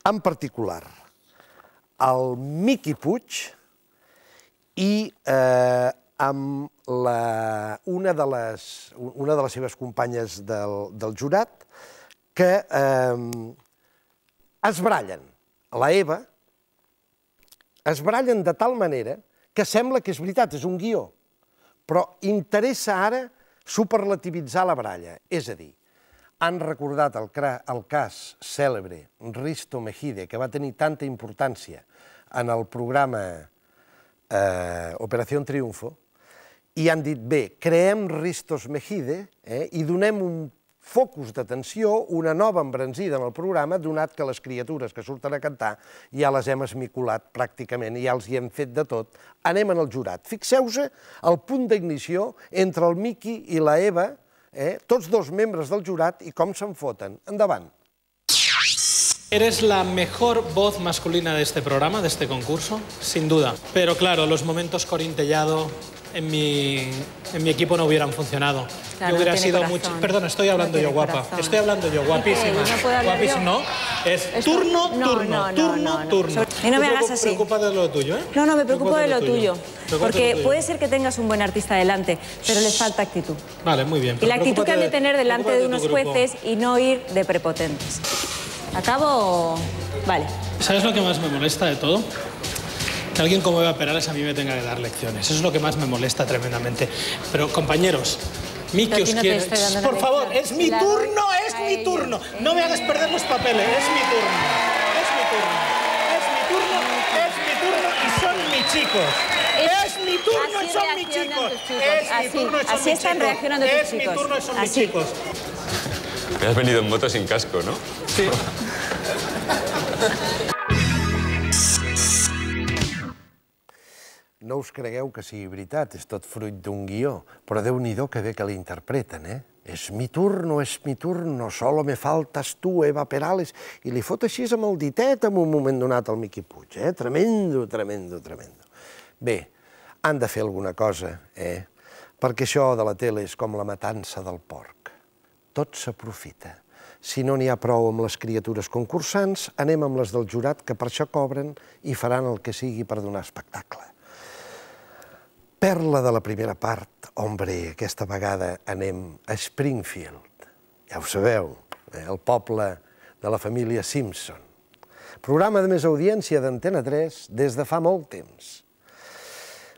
En particular, el Miqui Puig i eh, amb la, una, de les, una de les seves companyes del, del jurat, que eh, es brallen. La Eva es brallen de tal manera que sembla que és veritat, és un guió. Però interessa ara superlativitzar la bralla. És a dir, han recordat el, el cas cèlebre Risto Mejide, que va tenir tanta importància en el programa eh, Operació Triunfo, i han dit, bé, creem Ristos Mejide eh, i donem un focus d'atenció, una nova embranzida en el programa, donat que les criatures que surten a cantar ja les hem esmiculat pràcticament, ja els hi hem fet de tot. Anem en el jurat. Fixeu-se el punt d'ignició entre el Miqui i la Eva, eh? tots dos membres del jurat, i com se'n foten. Endavant. Eres la mejor voz masculina de este programa, de este concurso, sin duda. Pero claro, los momentos corintellado, en mi, equipo no hubieran funcionado. yo hubiera sido mucho... Perdón, estoy hablando yo guapa. Estoy hablando yo guapísima. no Guapísima, ¿no? Es turno, turno, turno, turno. Y no me hagas así. de lo tuyo, ¿eh? No, no, me preocupo de lo, tuyo. Porque puede ser que tengas un buen artista delante, pero le falta actitud. Vale, muy bien. Y la actitud que han de tener delante de unos jueces y no ir de prepotentes. ¿Acabo? Vale. ¿Sabes lo que más me molesta de todo? alguien como Eva Perales a mí me tenga que dar lecciones. Eso es lo que más me molesta tremendamente. Pero compañeros, mi que os Por favor, es mi turno, es mi turno. No me hagas perder los papeles, es mi turno. Es mi turno. Es mi turno, es mi turno y son mis chicos. Es, mi turno, y son mis chicos. así, están reaccionando tus chicos. Es mi turno, y son mis chicos. Me has venido en moto sin casco, ¿no? Sí. no us cregueu que sigui veritat, és tot fruit d'un guió, però Déu-n'hi-do que bé que l'interpreten, eh? És mi turno, és mi turno, solo me faltas tu, Eva Perales, i li fot així amb el ditet en un moment donat al Miqui Puig, eh? Tremendo, tremendo, tremendo. Bé, han de fer alguna cosa, eh? Perquè això de la tele és com la matança del porc. Tot s'aprofita. Si no n'hi ha prou amb les criatures concursants, anem amb les del jurat, que per això cobren i faran el que sigui per donar espectacle perla de la primera part, hombre, aquesta vegada anem a Springfield. Ja ho sabeu, eh? el poble de la família Simpson. Programa de més audiència d'Antena 3 des de fa molt temps.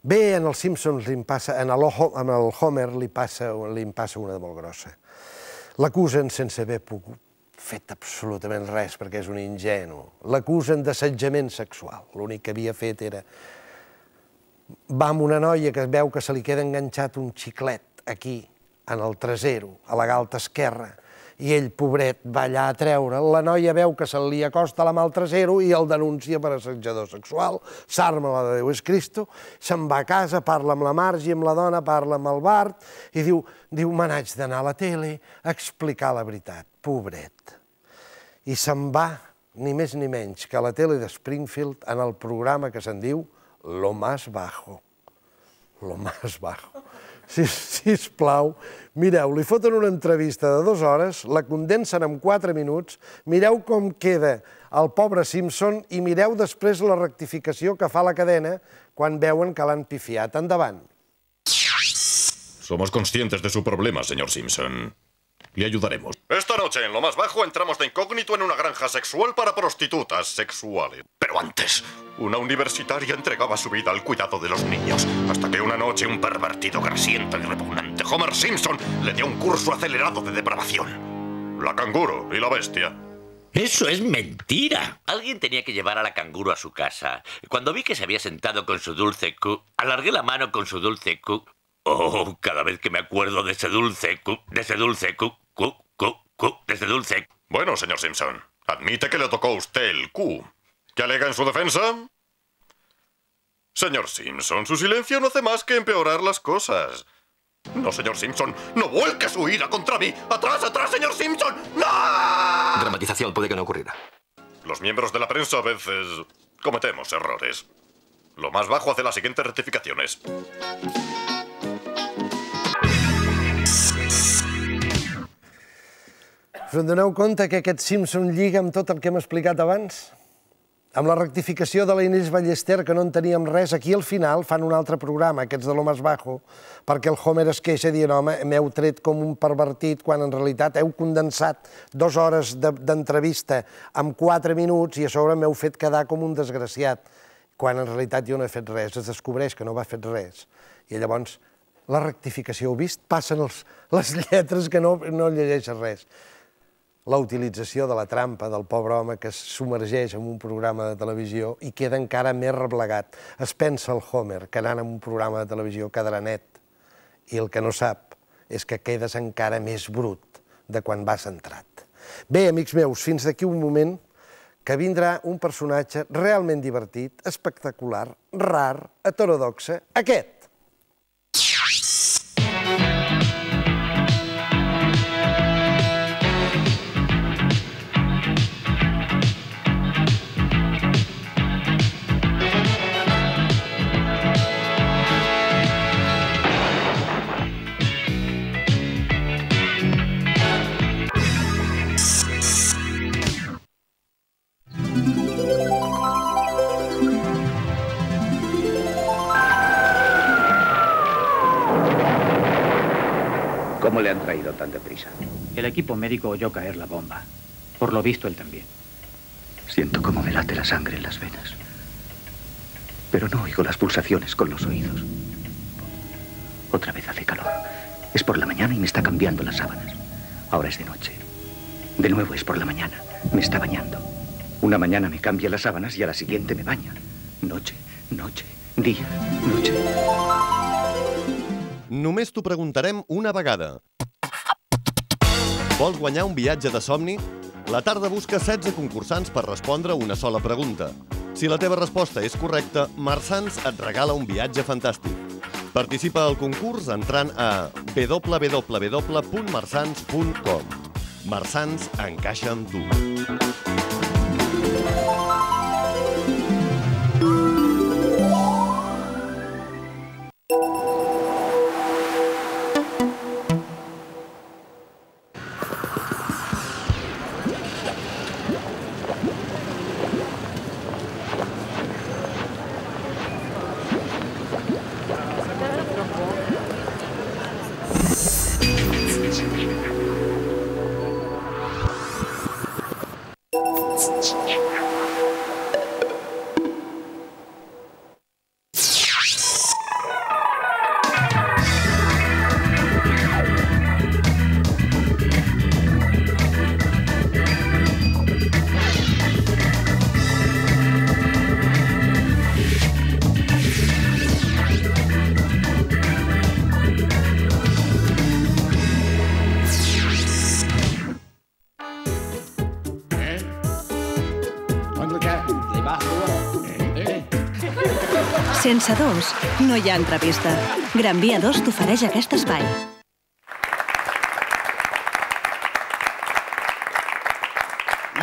Bé, en els Simpsons li passa, en el, en el Homer li passa, li passa una de molt grossa. L'acusen sense haver pogut fet absolutament res perquè és un ingenu. L'acusen d'assetjament sexual. L'únic que havia fet era va amb una noia que es veu que se li queda enganxat un xiclet aquí, en el trasero, a la galta esquerra, i ell, pobret, va allà a treure. La noia veu que se li acosta la mà al trasero i el denuncia per assetjador sexual, s'arma la de Déu és Cristo, se'n va a casa, parla amb la Margi, amb la dona, parla amb el Bart, i diu, diu me n'haig d'anar a la tele a explicar la veritat, pobret. I se'n va, ni més ni menys, que a la tele de Springfield, en el programa que se'n diu lo más bajo. Lo más bajo. Si, plau, mireu, li foten una entrevista de dues hores, la condensen en quatre minuts, mireu com queda el pobre Simpson i mireu després la rectificació que fa la cadena quan veuen que l'han pifiat endavant. Somos conscientes de su problema, señor Simpson. Le ayudaremos. Esta noche, en lo más bajo, entramos de incógnito en una granja sexual para prostitutas sexuales. Pero antes, una universitaria entregaba su vida al cuidado de los niños, hasta que una noche un pervertido, grasiento y repugnante Homer Simpson le dio un curso acelerado de depravación. La canguro y la bestia. Eso es mentira. Alguien tenía que llevar a la canguro a su casa. Cuando vi que se había sentado con su dulce cu, alargué la mano con su dulce cu Oh, cada vez que me acuerdo de ese dulce cu, de ese dulce cu, cu, cu, cu, de ese dulce. Bueno, señor Simpson, admite que le tocó a usted el Q. ¿Qué alega en su defensa? Señor Simpson, su silencio no hace más que empeorar las cosas. No, señor Simpson, no vuelque su ira contra mí. ¡Atrás, atrás, señor Simpson! ¡No! Dramatización puede que no ocurriera. Los miembros de la prensa a veces cometemos errores. Lo más bajo hace las siguientes rectificaciones. Però em doneu compte que aquest Simpson lliga amb tot el que hem explicat abans? Amb la rectificació de la Inés Ballester, que no en teníem res, aquí al final fan un altre programa, aquests de l'Homes Bajo, perquè el Homer es queixa dient, home, m'heu tret com un pervertit, quan en realitat heu condensat dues hores d'entrevista amb quatre minuts i a sobre m'heu fet quedar com un desgraciat, quan en realitat jo no he fet res. Es descobreix que no va fer res. I llavors, la rectificació, heu vist? Passen els, les lletres que no, no llegeixes res la utilització de la trampa del pobre home que es submergeix en un programa de televisió i queda encara més replegat. Es pensa el Homer que anant en un programa de televisió quedarà net i el que no sap és que quedes encara més brut de quan vas entrat. Bé, amics meus, fins d'aquí un moment que vindrà un personatge realment divertit, espectacular, rar, heterodoxa, aquest. Aquest. ¿Cómo le han traído tan deprisa? El equipo médico oyó caer la bomba. Por lo visto, él también. Siento como me late la sangre en las venas. Pero no oigo las pulsaciones con los oídos. Otra vez hace calor. Es por la mañana y me está cambiando las sábanas. Ahora es de noche. De nuevo es por la mañana. Me está bañando. Una mañana me cambia las sábanas y a la siguiente me baña. Noche, noche, día, noche. Només t'ho preguntarem una vegada. Vols guanyar un viatge de somni? La tarda busca 16 concursants per respondre una sola pregunta. Si la teva resposta és correcta, Marsans et regala un viatge fantàstic. Participa al concurs entrant a www.marsans.com. Marsans encaixa amb tu. Thank you. pensadors no hi ha entrevista. Gran Via 2 t'ofereix aquest espai.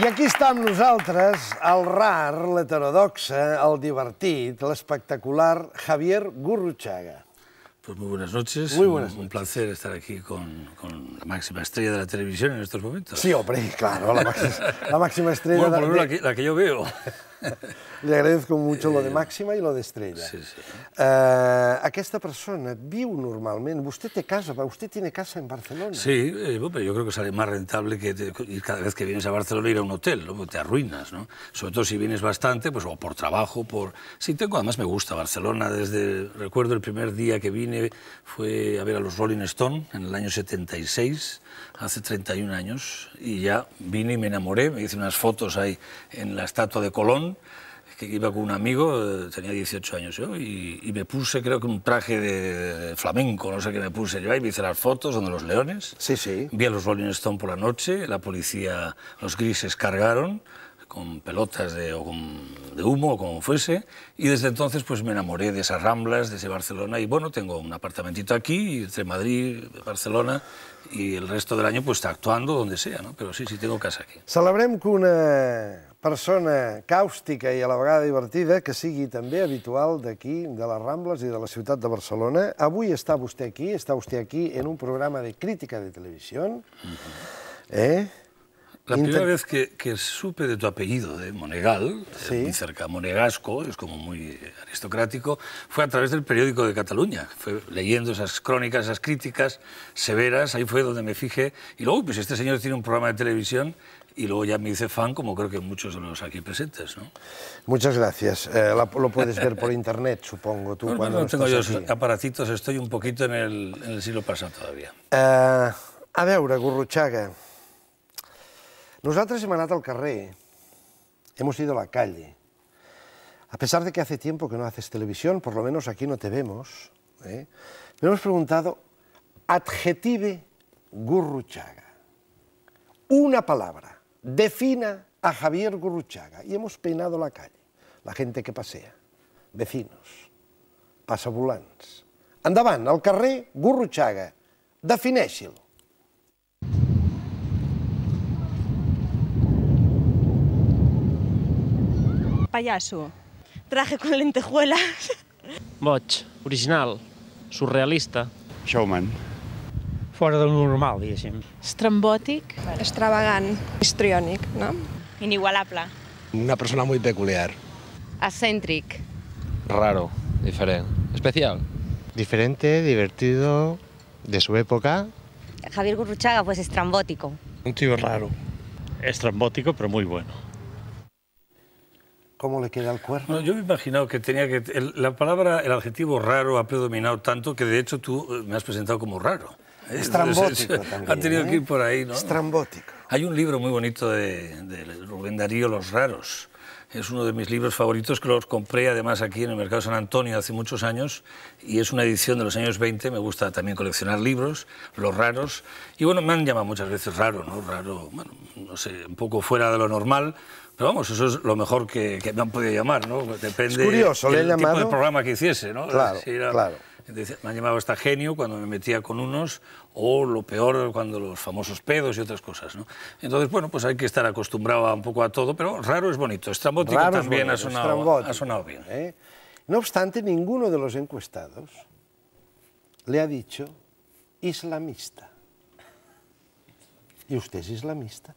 I aquí està amb nosaltres el rar, l'heterodoxa, el divertit, l'espectacular Javier Gurruchaga. Pues muy buenas noches. Muy buenas noches. Un placer estar aquí con, con, la máxima estrella de la televisión en estos momentos. Sí, hombre, claro, la la máxima estrella... Bueno, por lo menos la, que, la que yo veo. Le agradezco mucho lo de eh, Máxima y lo de Estrella. sí. Uh, eh, esta persona vive normalmente. ¿Usted te casa, usted tiene casa en Barcelona. Sí, eh, pero yo creo que sale más rentable que cada vez que vienes a Barcelona ir a un hotel, te arruinas, ¿no? Sobre todo si vienes bastante, pues o por trabajo, por... Sí, tengo, además me gusta Barcelona, desde, recuerdo el primer día que vine fue a ver a los Rolling Stone en el año 76, hace 31 años y ya vine y me enamoré, me hice unas fotos ahí en la estatua de Colón, que iba con un amigo, eh, tenía 18 años yo, y, me puse creo que un traje de flamenco, no sé qué me puse yo, ahí me hice las fotos donde los leones, sí, sí. vi a los Rolling Stone por la noche, la policía, los grises cargaron, con pelotas de, o con, de humo o como fuese, y desde entonces pues me enamoré de esas ramblas, de ese Barcelona, y bueno, tengo un apartamentito aquí, entre Madrid, Barcelona, y el resto del año pues está actuando donde sea, ¿no? Pero sí, sí, tengo casa aquí. Celebrem que una persona càustica i a la vegada divertida que sigui també habitual d'aquí, de les Rambles i de la ciutat de Barcelona. Avui està vostè aquí, està vostè aquí en un programa de crítica de televisió, uh -huh. eh? La primera vez que, supe de tu apellido, de Monegal, muy cerca Monegasco, es como muy aristocrático, fue a través del periódico de Cataluña. Fue leyendo esas crónicas, esas críticas severas, ahí fue donde me fijé. Y luego, pues este señor tiene un programa de televisión y luego ya me hice fan, como creo que muchos de los aquí presentes. ¿no? Muchas gracias. Eh, lo puedes ver por internet, supongo. Tú, no, cuando no, no tengo yo aquí. aparatitos, estoy un poquito en el, siglo pasado todavía. Eh, a ver, Gurruchaga. Nosotros al carrer, hemos ido a la calle. A pesar de que hace tiempo que no haces televisión, por lo menos aquí no te vemos, me ¿eh? hemos preguntado, adjetive Gurruchaga. Una palabra, defina a Javier Gurruchaga. Y hemos peinado la calle, la gente que pasea, vecinos, pasabulans, Andaban al carrer Gurruchaga, da payaso. Traje con lentejuelas. Much, original, surrealista. Showman. Fuera del normal, diguéssim. Estrambòtic. Extravagant. histrionic, no? Inigualable. Una persona muy peculiar. Ascéntric. Raro, Diferente. Especial. Diferente, divertido, de su época. Javier Gurruchaga, pues estrambótico. Un tío raro. Estrambótico, pero muy bueno. ¿Cómo le queda al cuerpo. No, yo me he imaginado que tenía que... la palabra, el adjetivo raro ha predominado tanto que de hecho tú eh, me has presentado como raro. Estrambótico también. Ha tenido que ir ¿eh? por ahí, ¿no? Estrambótico. Hay un libro muy bonito de, de Rubén Darío, Los Raros. Es uno de mis libros favoritos que los compré además aquí en el Mercado San Antonio hace muchos años y es una edición de los años 20. Me gusta también coleccionar libros, los raros. Y bueno, me han llamado muchas veces raro, ¿no? Raro, no sé, un poco fuera de lo normal vamos, eso es lo mejor que, me han podido llamar, ¿no? Depende del tipo de programa que hiciese, ¿no? Claro, Me han llamado hasta genio cuando me metía con unos, o lo peor, cuando los famosos pedos y otras cosas. ¿no? Entonces, bueno, pues hay que estar acostumbrado un poco a todo, pero raro es bonito. Estrambótico también ha, sonado, ha, sonado, bien. ¿Eh? No obstante, ninguno de los encuestados le ha dicho islamista. ¿Y usted es islamista?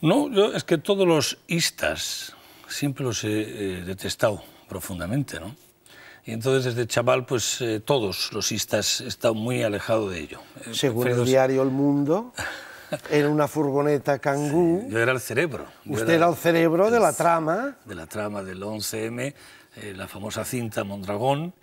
No, yo es que todos los istas siempre los he eh, detestado profundamente, ¿no? Y entonces desde chaval, pues eh, todos los istas estado muy alejado de ello. Eh, Según el diario El Mundo, en una furgoneta cangú. yo era el cerebro. Usted era, el cerebro de la trama. De la trama del 11M, la famosa cinta Mondragón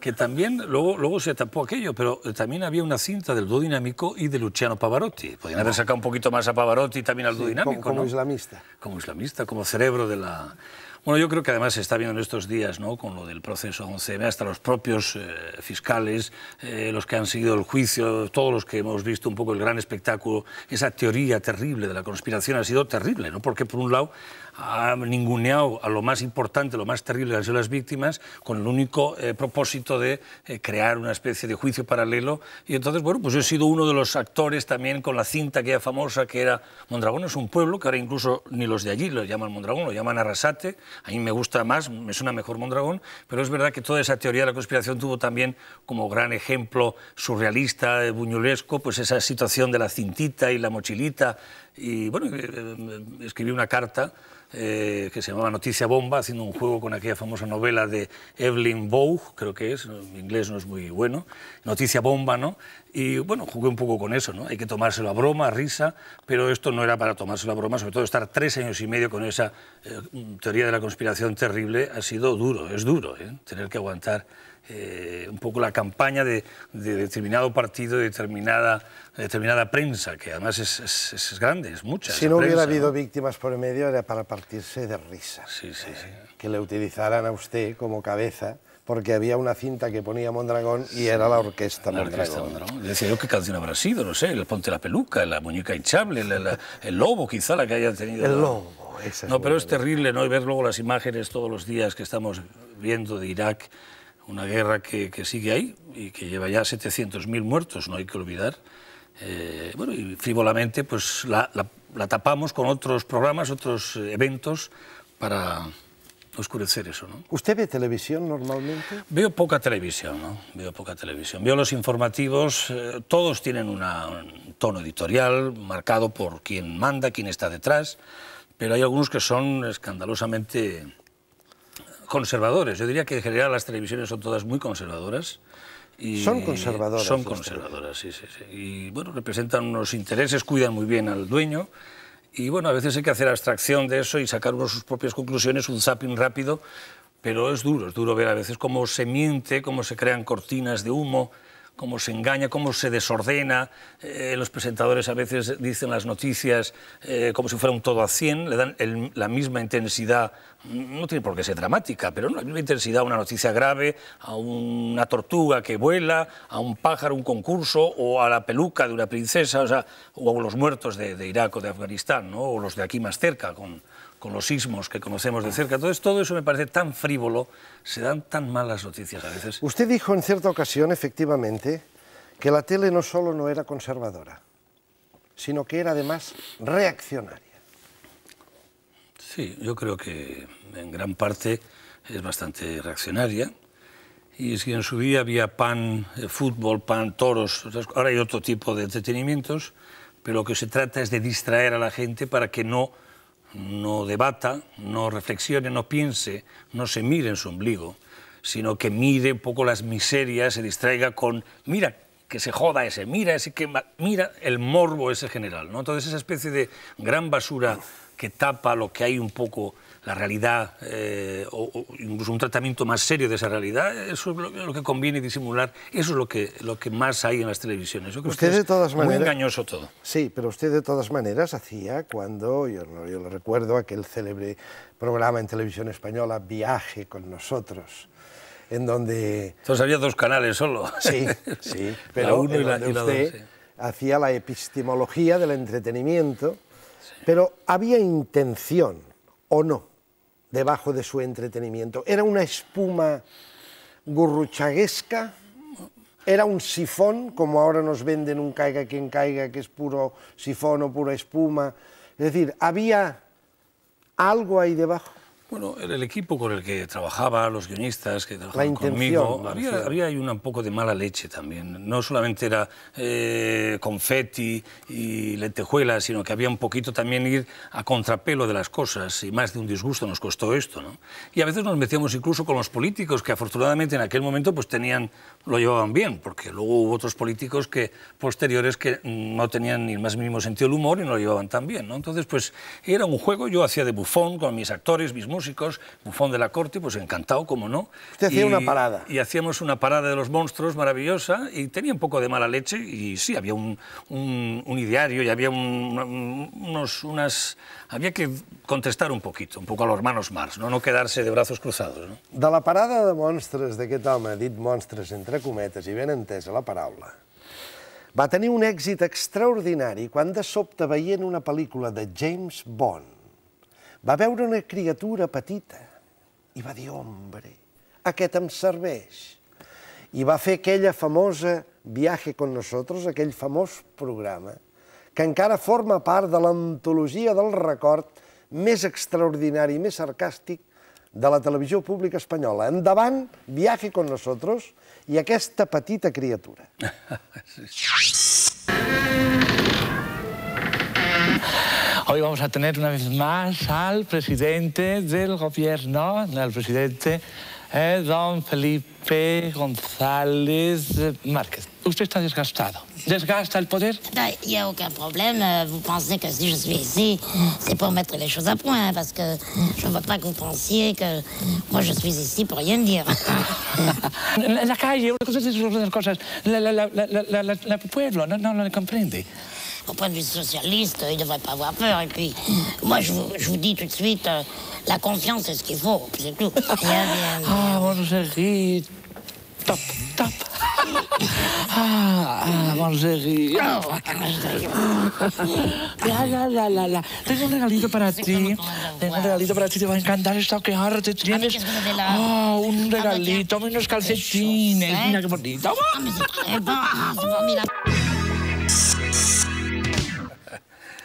que también luego, luego se tapó aquello, pero eh, también había una cinta del Duodinámico y de Luciano Pavarotti. Podrían haber ah. sacado un poquito más a Pavarotti y también al duodinámico Como, islamista. Como islamista, como cerebro de la... Bueno, yo creo que además se está viendo en estos días, ¿no? con lo del proceso 11M, hasta los propios eh, fiscales, eh, los que han seguido el juicio, todos los que hemos visto un poco el gran espectáculo, esa teoría terrible de la conspiración ha sido terrible, ¿no? porque por un lado ha ninguneado a lo más importante, lo más terrible de las víctimas, con el único eh, propósito de eh, crear una especie de juicio paralelo. Y entonces, bueno, pues yo he sido uno de los actores también con la cinta que era famosa, que era Mondragón es un pueblo, que ahora incluso ni los de allí lo llaman Mondragón, lo llaman Arrasate. A mí me gusta más, me suena mejor Mondragón, pero es verdad que toda esa teoría de la conspiración tuvo también como gran ejemplo surrealista, eh, Buñuelesco pues esa situación de la cintita y la mochilita y bueno, eh, eh, escribí una carta eh, que se llamaba Noticia Bomba, haciendo un juego con aquella famosa novela de Evelyn Waugh creo que es, mi inglés no es muy bueno, Noticia Bomba, ¿no? Y bueno, jugué un poco con eso, ¿no? Hay que tomárselo a broma, a risa, pero esto no era para tomárselo a broma, sobre todo estar tres años y medio con esa teoría de la conspiración terrible ha sido duro, es duro, ¿eh? Tener que aguantar eh, un poco la campaña de, determinado partido, de determinada, determinada prensa, que además es, grande, es mucha. Si no hubiera habido víctimas por el medio era para partirse de risa. Sí, sí, sí. Eh, que le utilizaran a usted como cabeza porque había una cinta que ponía Mondragón y era la orquesta la Orquesta Mondragón. Decía yo qué canción habrá sido, no sé, el Ponte la Peluca, la Muñeca Hinchable, el Lobo quizá la que hayan tenido. El Lobo, exacto. No, pero es terrible, ¿no? Y ver luego las imágenes todos los días que estamos viendo de Irak una guerra que, sigue ahí y que lleva ya 700.000 muertos, no hay que olvidar. Eh, bueno, y frívolamente pues la, tapamos con otros programas, otros eventos para oscurecer eso. ¿no? ¿Usted ve televisión normalmente? Veo poca televisión, ¿no? Veo poca televisión. Veo los informativos, eh, todos tienen un tono editorial marcado por quién manda, quién está detrás, pero hay algunos que son escandalosamente conservadores. Yo diría que en general las televisiones son todas muy conservadoras. Y son conservadoras. Son conservadoras, sí, sí, sí. Y bueno, representan unos intereses, cuidan muy bien al dueño. Y bueno, a veces hay que hacer abstracción de eso y sacar uno sus propias conclusiones, un zapping rápido, pero es duro, es duro ver a veces cómo se miente, cómo se crean cortinas de humo cómo se engaña, cómo se desordena. Eh, los presentadores a veces dicen las noticias eh, como si fuera un todo a 100, le dan la misma intensidad, no tiene por qué ser dramática, pero la misma intensidad a una noticia grave, a una tortuga que vuela, a un pájaro, un concurso, o a la peluca de una princesa, o, a los muertos de, de Irak o de Afganistán, ¿no? o los de aquí más cerca, con, con los sismos que conocemos de cerca. Entonces, todo eso me parece tan frívolo, se dan tan malas noticias a veces. Usted dijo en cierta ocasión, efectivamente, que la tele no solo no era conservadora, sino que era además reaccionaria. Sí, yo creo que en gran parte es bastante reaccionaria. Y si en su día había pan, eh, fútbol, pan, toros, ahora hay otro tipo de entretenimientos, pero lo que se trata es de distraer a la gente para que no no debata, no reflexione, no piense, no se mire en su ombligo, sino que mire un poco las miserias, se distraiga con, mira, que se joda ese, mira, ese que, mira el morbo ese general. ¿no? Entonces esa especie de gran basura que tapa lo que hay un poco la realidad eh, o, incluso un tratamiento más serio de esa realidad, eso es lo, que conviene disimular, eso es lo que, lo que más hay en las televisiones. usted, de todas maneras... Muy engañoso todo. Sí, pero usted de todas maneras hacía cuando, yo, lo recuerdo, aquel célebre programa en televisión española, Viaje con nosotros, en donde... Entonces había dos canales solo. Sí, sí, pero uno y la, usted hacía la epistemología del entretenimiento, pero había intención, ¿o no? debajo de su entretenimiento. Era una espuma gurruchaguesca, era un sifón, como ahora nos venden un caiga quien caiga, que es puro sifón o pura espuma. Es decir, había algo ahí debajo. Bueno, el equipo con el que trabajaba, los guionistas que trabajaban conmigo. Había, había un poco de mala leche también. No solamente era eh, confeti y lentejuelas, sino que había un poquito también ir a contrapelo de las cosas. Y más de un disgusto nos costó esto, ¿no? Y a veces nos metíamos incluso con los políticos, que afortunadamente en aquel momento pues tenían, lo llevaban bien, porque luego hubo otros políticos que posteriores que no tenían ni el más mínimo sentido del humor y no lo llevaban tan bien, ¿no? Entonces, pues era un juego. Yo hacía de bufón con mis actores, mismos músicos, bufón de la corte, pues encantado, como no. Usted hacía una parada. Y hacíamos una parada de los monstruos maravillosa y tenía un poco de mala leche y sí, había un, un, un ideario y había un, unos, unas... Había que contestar un poquito, un poco a los hermanos Marx, no, no quedarse de brazos cruzados. No? De la parada de monstres d'aquest home, dit monstres entre cometes i ben entesa la paraula, va tenir un èxit extraordinari quan de sobte veient una pel·lícula de James Bond va veure una criatura petita i va dir, hombre, aquest em serveix. I va fer aquella famosa Viaje con nosotros, aquell famós programa, que encara forma part de l'antologia del record més extraordinari i més sarcàstic de la televisió pública espanyola. Endavant, viaje con nosotros i aquesta petita criatura. sí. Hoy vamos a tener una vez más al presidente del gobierno, al presidente don Felipe González Márquez. Usted está desgastado. ¿Desgasta el poder? No, no, hay ningún problema. problème. Vous que si yo estoy aquí es para poner las cosas a punto, porque yo no je que yo pensiez que yo estoy aquí para rien la, calle, una cosa es cosas. La, la, la, pueblo no, no lo comprende. au point de vue socialiste, il ne devrait pas avoir peur. Et puis, moi, je vous, dis tout de suite, la confiance, c'est ce qu'il faut, c'est tout. Bien, bien, Ah, mon chéri, top, top. Ah, ah, mon chéri. La, la, la, la, la. Tengo un regalito para ti. Tengo un regalito para ti. Te va a encantar esta que ahora te tienes. Ah, un regalito, unos calcetines. Mira qué bonito. Ah,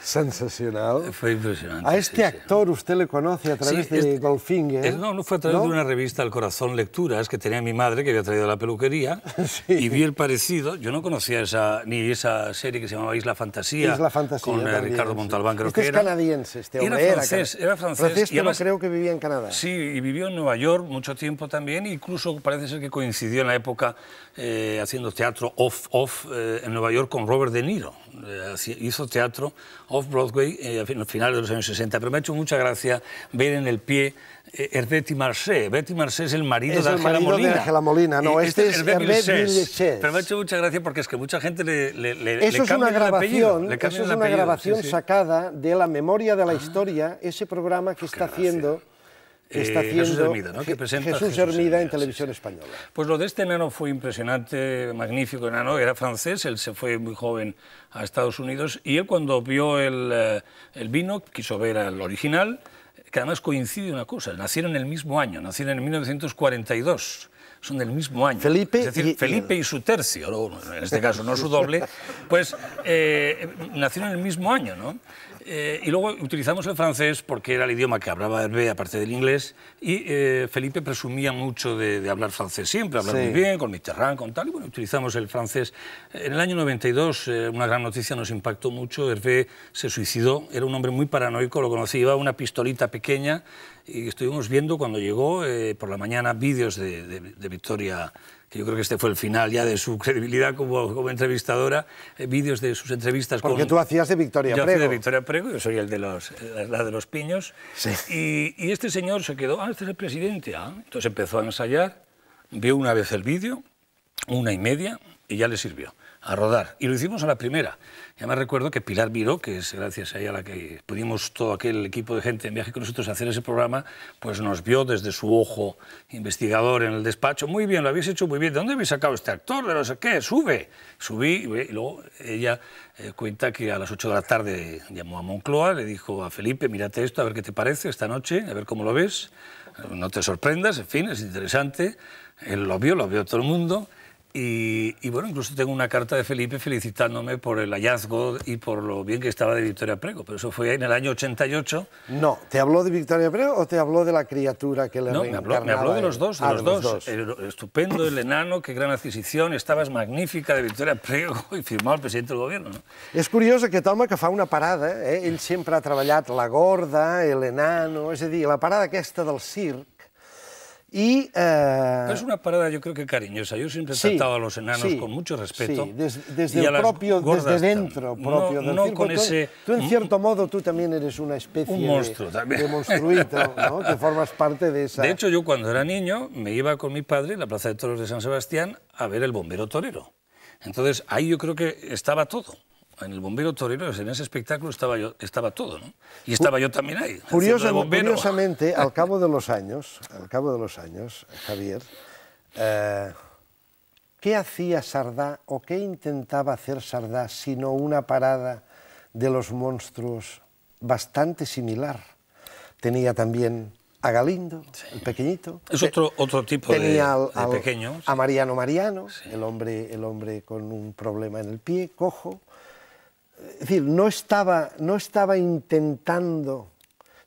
Sensacional. Fue impresionante. A este actor usted le conoce a través de no, no fue a través de una revista El Corazón Lecturas que tenía mi madre, que había traído la peluquería, y vi el parecido. Yo no conocía esa, ni esa serie que se llamaba Isla Fantasía. Isla Fantasía. Con eh, Ricardo Montalbán, creo este que era. es canadiense, este hombre. Era francés, era, francés. francés y creo que vivía en Canadá. Sí, y vivió en Nueva York mucho tiempo también, e incluso parece ser que coincidió en la época eh, haciendo teatro off-off eh, en Nueva York con Robert De Niro. Eh, hizo teatro off-Broadway a finales de los años 60. Pero me ha hecho mucha gracia ver en el pie Herbetti Marché. Herbetti Marché es el marido, es de, Angela marido Molina. de Molina. No, este, este es Herbetti Pero me ha hecho mucha gracia porque es que mucha gente le, le, le eso es una grabación, Eso es una grabación sacada de la memoria de la ah. historia, ese programa que ah, está haciendo que está eh, haciendo Jesús ¿no? que presenta Jesús, en televisión española. Pues lo de este enano fue impresionante, magnífico enano, era francés, él se fue muy joven a Estados Unidos y él cuando vio el, eh, vino quiso ver el original, que además coincide una cosa, nacieron en el mismo año, nacieron en 1942 son del mismo año. Felipe, es decir, y, Felipe y su tercio, en este caso no su doble, pues eh, nacieron en el mismo año, ¿no? Eh, y luego utilizamos el francés porque era el idioma que hablaba Hervé, aparte del inglés, y eh, Felipe presumía mucho de, hablar francés siempre, hablar muy bien, con Mitterrand, con tal, y bueno, utilizamos el francés. En el año 92, eh, una gran noticia nos impactó mucho, Hervé se suicidó, era un hombre muy paranoico, lo conocía, llevaba una pistolita pequeña, y estuvimos viendo cuando llegó eh, por la mañana vídeos de, Victoria, que yo creo que este fue el final ya de su credibilidad como, como entrevistadora, eh, vídeos de sus entrevistas Porque tú hacías de Victoria Prego. Yo de Victoria Prego, yo soy el de los, eh, la de los piños. Sí. Y, y, este señor se quedó, ah, este es el presidente. Ah. Entonces empezó a ensayar, vio una vez el vídeo, una y media, y ya le sirvió a rodar. Y lo hicimos a la primera. Ya me recuerdo que Pilar Miró, que es gracias a ella la que pudimos todo aquel equipo de gente en viaje con nosotros hacer ese programa, pues nos vio desde su ojo investigador en el despacho. Muy bien, lo habéis hecho muy bien. ¿De dónde habéis sacado este actor? ¿De no sé qué? Sube. Subí y luego ella eh, cuenta que a las 8 de la tarde llamó a Moncloa, le dijo a Felipe, mírate esto, a ver qué te parece esta noche, a ver cómo lo ves. No te sorprendas, en fin, es interesante. Él lo vio, lo vio todo el mundo. Y, bueno, incluso tengo una carta de Felipe felicitándome por el hallazgo y por lo bien que estaba de Victoria Prego, pero eso fue en el año 88. No, ¿te habló de Victoria Prego o te habló de la criatura que le No, me habló, me habló de los dos, de los, ah, dos. estupendo, el enano, qué gran adquisición, estabas magnífica de Victoria Prego y firmó el presidente del gobierno. Es curioso que Tomás que fa una parada, él eh, siempre ha trabajado la gorda, el enano, ese día la parada aquesta del cir eh, es una parada, yo creo que cariñosa. Yo siempre he tratado a los enanos con mucho respeto. Sí, desde, el propio, desde dentro propio tú, en cierto modo, tú también eres una especie monstruo, de, monstruito, que formas parte de esa... De hecho, yo cuando era niño me iba con mi padre a la Plaza de Toros de San Sebastián a ver el bombero torero. Entonces, ahí yo creo que estaba todo en el Bombero Torero, en ese espectáculo estaba, yo, estaba todo, ¿no? Y estaba yo también ahí. Curiosamente, al cabo de los años, al cabo de los años, Javier, eh, ¿qué hacía Sardá o qué intentaba hacer Sardá sino una parada de los monstruos bastante similar? Tenía también a Galindo, el pequeñito. Es otro, otro tipo de, al, de A Mariano Mariano, el, hombre, el hombre con un problema en el pie, cojo. Es decir, no estaba, no estaba intentando...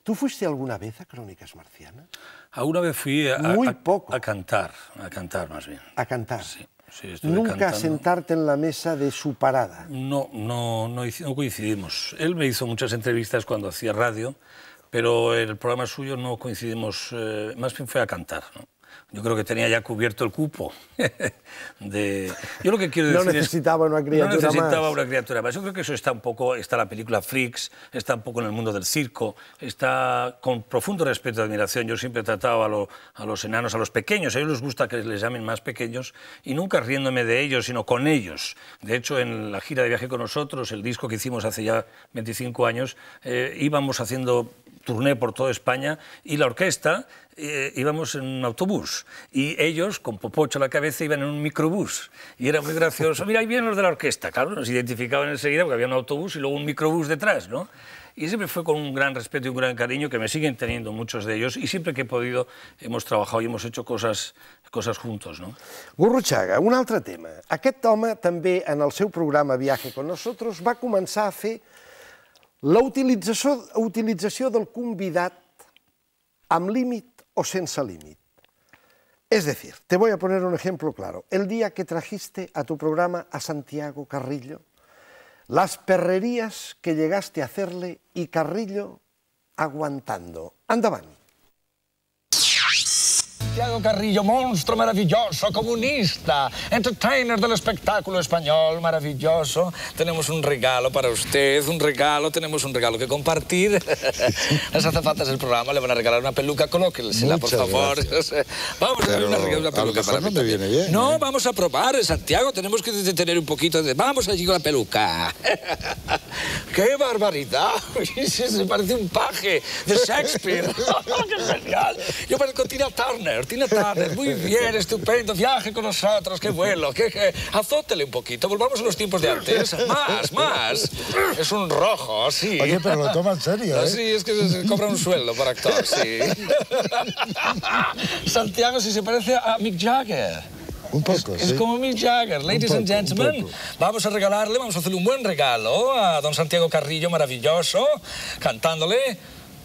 ¿Tú fuiste alguna vez a Crónicas Marcianas? Alguna vez fui a, Muy poco. a cantar, a cantar más bien. A cantar. Sí. Sí, Nunca a sentarte en la mesa de su parada. No, no, no, coincidimos. Él me hizo muchas entrevistas cuando hacía radio, pero el programa suyo no coincidimos. Eh, más bien fue a cantar. ¿no? Yo creo que tenía ya cubierto el cupo. de... Yo lo que quiero decir no necesitaba una criatura no necesitaba una criatura Yo creo que eso está un poco, está la película Freaks, está un poco en el mundo del circo, está con profundo respeto y admiración. Yo siempre he tratado a, a los enanos, a los pequeños, a ellos les gusta que les llamen más pequeños y nunca riéndome de ellos, sino con ellos. De hecho, en la gira de viaje con nosotros, el disco que hicimos hace ya 25 años, eh, íbamos haciendo turné por toda España y la orquesta eh, íbamos en un autobús y ellos, con Popocho a la cabeza, iban en un microbús y era muy gracioso. Mira, ahí vienen los de la orquesta, claro, nos identificaban enseguida porque había un autobús y luego un microbús detrás, ¿no? Y siempre fue con un gran respeto y un gran cariño que me siguen teniendo muchos de ellos y siempre que he podido hemos trabajado y hemos hecho cosas, cosas juntos. No? Gurruchaga, un altre tema. Aquest home també en el seu programa Viaje con nosotros va començar a fer la utilització, utilització del convidat amb límit o sense límit. Es decir, te voy a poner un ejemplo claro. El día que trajiste a tu programa a Santiago Carrillo, las perrerías que llegaste a hacerle y Carrillo aguantando. Andaban. Santiago Carrillo, monstruo maravilloso, comunista, entertainer del espectáculo español maravilloso, tenemos un regalo para usted, un regalo, tenemos un regalo que compartir. Las azafatas del programa le van a regalar una peluca, colóquensela, por favor. Vamos a ver una, peluca No, ¿eh? vamos a probar, Santiago, tenemos que detener un poquito. De... Vamos allí con la peluca. ¡Qué barbaridad! Se parece un paje de Shakespeare. ¡Qué genial! Yo parezco Tina Turner. Martina Tardes, muy bien, estupendo, viaje con nosotros, qué vuelo, qué un poquito, volvamos a los tiempos de antes, más, más, es un rojo, sí. Oye, pero lo toma en serio, ah, ¿eh? Sí, es que se cobra un sueldo para actor, sí. Santiago, si se parece a Mick Jagger. Un poco, ¿sí? es, como Mick Jagger, ladies and gentlemen. Vamos a regalarle, vamos a hacerle un buen regalo a don Santiago Carrillo, maravilloso, cantándole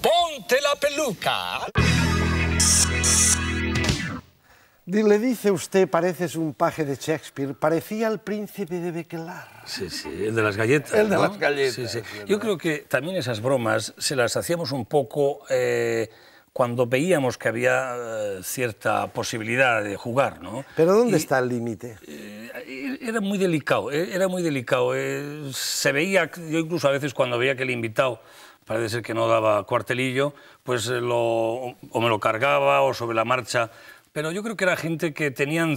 Ponte la peluca. Le dice usted, pareces un paje de Shakespeare, parecía el príncipe de Bequelar. Sí, sí, el de las galletas. El de las galletas. Yo creo que también esas bromas se las hacíamos un poco eh, cuando veíamos que había eh, cierta posibilidad de jugar, ¿no? Pero ¿dónde está el límite? Eh, era muy delicado, era muy delicado. se veía, yo incluso a veces cuando veía que el invitado parece ser que no daba cuartelillo, pues lo, o me lo cargaba o sobre la marcha pero yo creo que era gente que tenían,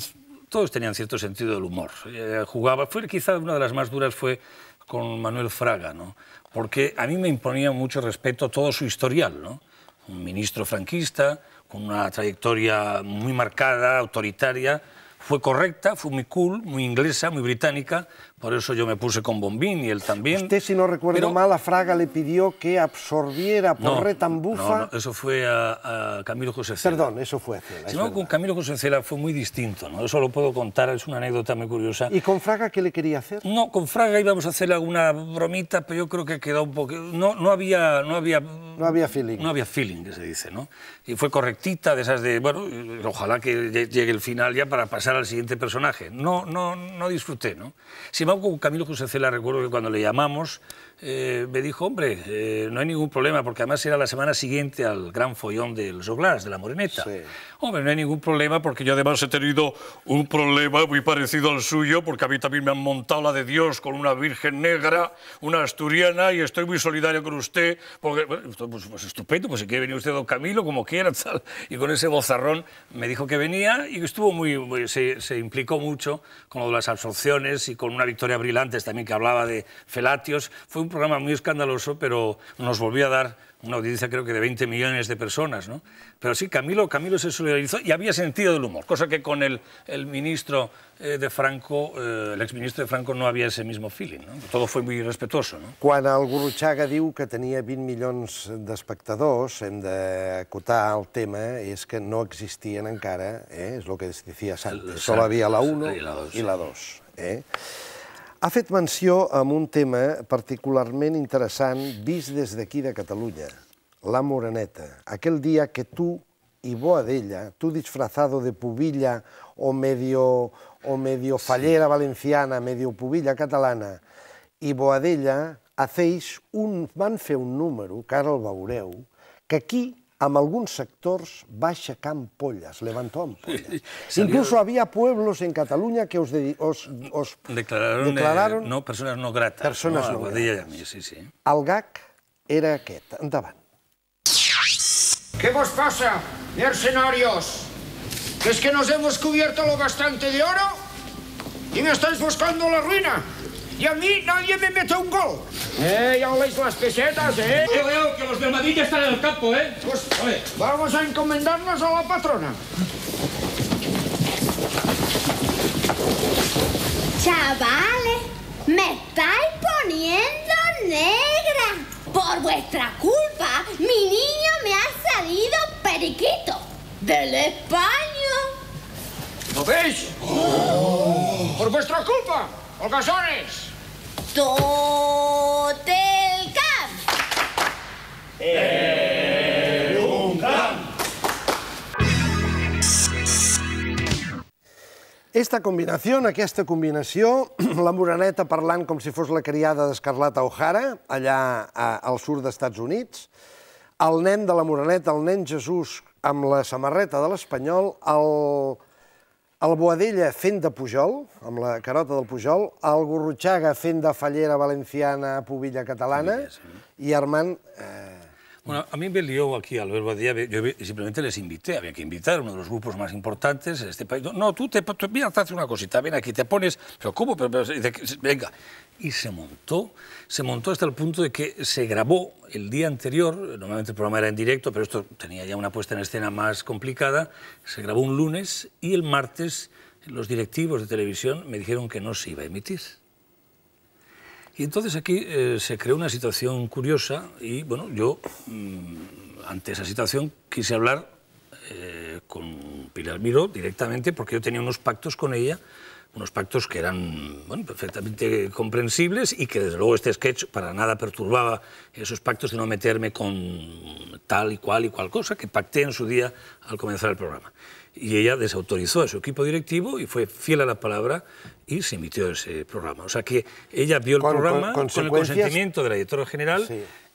todos tenían cierto sentido del humor. Eh, jugaba, fue quizá una de las más duras fue con Manuel Fraga, ¿no? Porque a mí me imponía mucho respeto todo su historial, ¿no? Un ministro franquista, con una trayectoria muy marcada, autoritaria, fue correcta, fue muy cool, muy inglesa, muy británica, por eso yo me puse con Bombín y él también. Usted, si no recuerdo mal, a Fraga le pidió que absorbiera por no, Retambufa... No, eso fue a, Camilo José Cela. Perdón, eso fue a Cela. con Camilo José Cela fue muy distinto, ¿no? Eso lo puedo contar, es una anécdota muy curiosa. ¿Y con Fraga qué le quería hacer? No, con Fraga íbamos a hacer alguna bromita, pero yo creo que quedó un poco... No, no, había, no había... No había feeling. No había feeling, que se dice, ¿no? Y fue correctita de esas de, bueno, ojalá que llegue el final ya para pasar al siguiente personaje. No, no, no disfruté, ¿no? con Camilo José Cela, recuerdo que cuando le llamamos, eh, me dijo, hombre, eh, no hay ningún problema, porque además era la semana siguiente al gran follón del Oglars, de la Moreneta. Hombre, no hay ningún problema, porque yo además he tenido un problema muy parecido al suyo, porque a mí también me han montado la de Dios con una virgen negra, una asturiana, y estoy muy solidario con usted, porque, pues, pues, estupendo, pues si quiere venir usted, don Camilo, como quiera, tal. Y con ese bozarrón me dijo que venía y estuvo muy, se, implicó mucho con lo de las absorciones y con una victoria brillante también que hablaba de Felatios. Fue un programa muy escandaloso, pero nos volvió a dar una audiencia creo que de 20 millones de personas, ¿no? Pero sí, Camilo, Camilo se solidarizó y había sentido del humor, cosa que con el, el ministro eh, de Franco, eh, el exministro de Franco, no había ese mismo feeling, no? Todo fue muy respetuoso, no? Quan el Gurruchaga diu que tenia 20 milions d'espectadors, hem d'acotar el tema, és que no existien encara, eh? és el que decía Santos, solo había la 1 i la 2. Eh? Ha fet menció a un tema particularment interessant vist des d'aquí de Catalunya, la Moreneta. Aquell dia que tú y Boadella, tu disfrazado de pubilla o medio, o medio fallera sí. valenciana, medio pubilla catalana, i Boadella hacéis un, van fer un número, que ara el veureu, que aquí amb sectors sectores baixa campollas, levantó ampollas. Sí, Incluso salió... había pueblos en Cataluña que os, de, os, os declararon, eh, declararon eh, no, persones no grates. Persones no, no grates. Mi, sí, sí. El GAC era aquest. Endavant. ¿Qué vos pasa, mercenarios? ¿Es que nos hemos cubierto lo bastante de oro? ¿Y me estáis buscando la ruina? Y a mí nadie me mete un gol. Eh, ya veis las pesetas, ¿eh? Yo veo que los del Madrid están en el campo, ¿eh? Pues vamos a encomendarnos a la patrona. Chavales, me estáis poniendo negra. Por vuestra culpa, mi niño me ha salido periquito del España. ¿Lo veis? ¡Oh! Por vuestra culpa, holgazones. tot el camp. Per un camp. Esta combinació, aquesta combinació, la Moreneta parlant com si fos la criada d'Escarlata O'Hara, allà al sud d'Estats Units, el nen de la Moreneta, el nen Jesús, amb la samarreta de l'Espanyol, el el Boadella fent de Pujol, amb la carota del Pujol, el Gorrutxaga fent de Fallera Valenciana, Pobilla Catalana, sí, sí. i Armand... Eh... Bueno, a mí me lió aquí Albert Badía, yo simplemente les invité, había que invitar, uno de los grupos más importantes en este país. No, tú, te, tú, mira, te hace una cosita, ven aquí, te pones, pero ¿cómo? Pero, pero, venga, y se montó. Se montó hasta el punto de que se grabó el día anterior, normalmente el programa era en directo, pero esto tenía ya una puesta en escena más complicada, se grabó un lunes y el martes los directivos de televisión me dijeron que no se iba a emitir. Y entonces aquí eh, se creó una situación curiosa y bueno, yo mm, ante esa situación quise hablar eh, con Pilar Miró directamente porque yo tenía unos pactos con ella unos pactos que eran perfectamente comprensibles y que desde luego este sketch para nada perturbaba esos pactos de no meterme con tal y cual y cual cosa que pacté en su día al comenzar el programa. Y ella desautorizó a su equipo directivo y fue fiel a la palabra y se emitió ese programa. O sea que ella vio el programa con, el consentimiento de la directora general.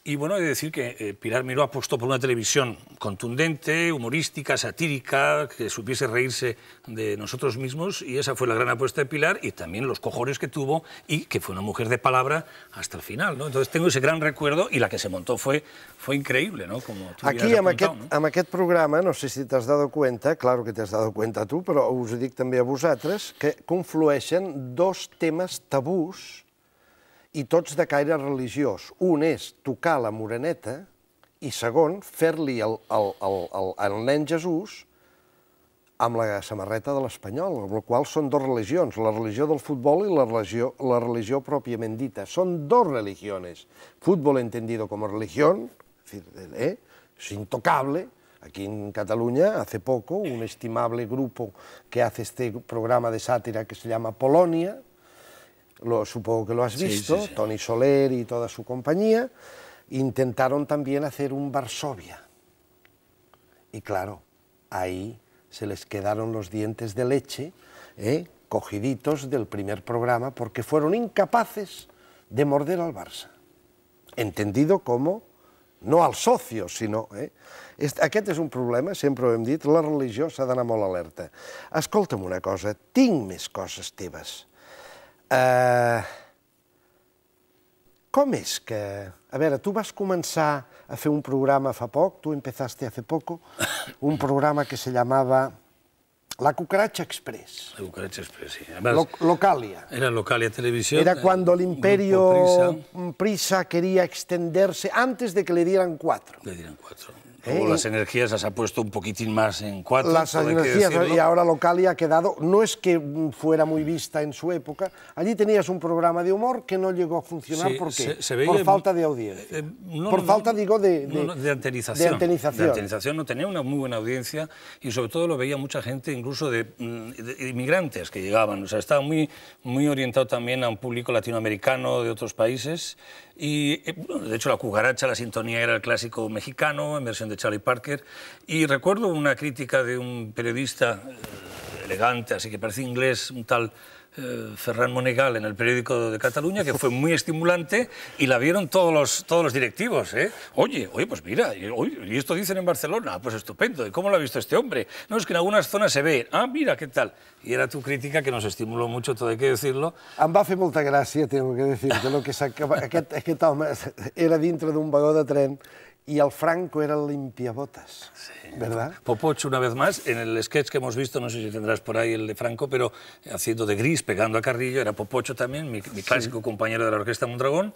Y bueno, hay de decir que eh, Pilar Miró apostó por una televisión contundente, humorística, satírica, que supiese reírse de nosotros mismos, y esa fue la gran apuesta de Pilar, y también los cojones que tuvo, y que fue una mujer de palabra hasta el final, ¿no? Entonces tengo ese gran recuerdo, y la que se montó fue, fue increíble, ¿no? Como tú Aquí, a aquest, no? programa, no sé si te has dado cuenta, claro que te has dado cuenta tú, pero os digo también a vosotros, que confluyen dos temas tabús i tots de caire religiós. Un és tocar la moreneta i segon, fer-li el, el, el, el, el nen Jesús amb la samarreta de l'Espanyol, amb la qual són dues religions, la religió del futbol i la religió, la religió pròpiament dita. Són dos religiones. Futbol entendido com a religió, eh? és intocable, Aquí en Catalunya, hace poco, un estimable grupo que hace este programa de sátira que se llama Polonia, supongo que lo has visto, Tony Soler y toda su compañía, intentaron también hacer un Varsovia. Y claro, ahí se les quedaron los dientes de leche ¿eh? cogiditos del primer programa porque fueron incapaces de morder al Barça. Entendido como no al socio, sino... Eh? Aquest es un problema, siempre ho hem la religiosa s'ha d'anar molt alerta. Escolta'm una cosa, tinc cosas coses Eh, com és que... A veure, tu vas començar a fer un programa fa poc, tu empezaste hace poco, un programa que se llamaba La Cucaracha Express. La Cucaracha Express, sí. Además, Lo Localia. Era Localia Televisión. Era cuando el imperio Prisa. Prisa. quería extenderse antes de que le dieran cuatro. Le dieran cuatro. las energías las ha puesto un poquitín más en cuatro. Las energías, ¿eh? y ahora y ha quedado, no es que fuera muy vista en su época, allí tenías un programa de humor que no llegó a funcionar ¿por qué? por falta de audiencia. Eh, eh, por falta, digo, de, de, antenización, de, antenización. antenización. No tenía una muy buena audiencia y sobre todo lo veía mucha gente, incluso mm, de, inmigrantes que llegaban. O sea, estaba muy, muy orientado también a un público latinoamericano de otros países y, eh, de hecho, La cucaracha, La sintonía era el clásico mexicano, en versión de Charlie Parker. Y recuerdo una crítica de un periodista eh, elegante, así que parece inglés, un tal eh, Ferran Monegal en el periódico de Cataluña, que fue muy estimulante y la vieron todos los, todos los directivos. ¿eh? Oye, oye, pues mira, y, esto dicen en Barcelona, pues estupendo, ¿y cómo lo ha visto este hombre? No, es que en algunas zonas se ve, ah, mira, ¿qué tal? Y era tu crítica que nos estimuló mucho, todo hay que decirlo. Em va fer tengo que decirte, lo que aquest, aquest home era de un vagón de tren y al Franco era el limpiabotas, ¿verdad? Popocho, una vez más, en el sketch que hemos visto, no sé si tendrás por ahí el de Franco, pero haciendo de gris, pegando a Carrillo, era Popocho también, mi, clásico compañero de la Orquesta Mondragón,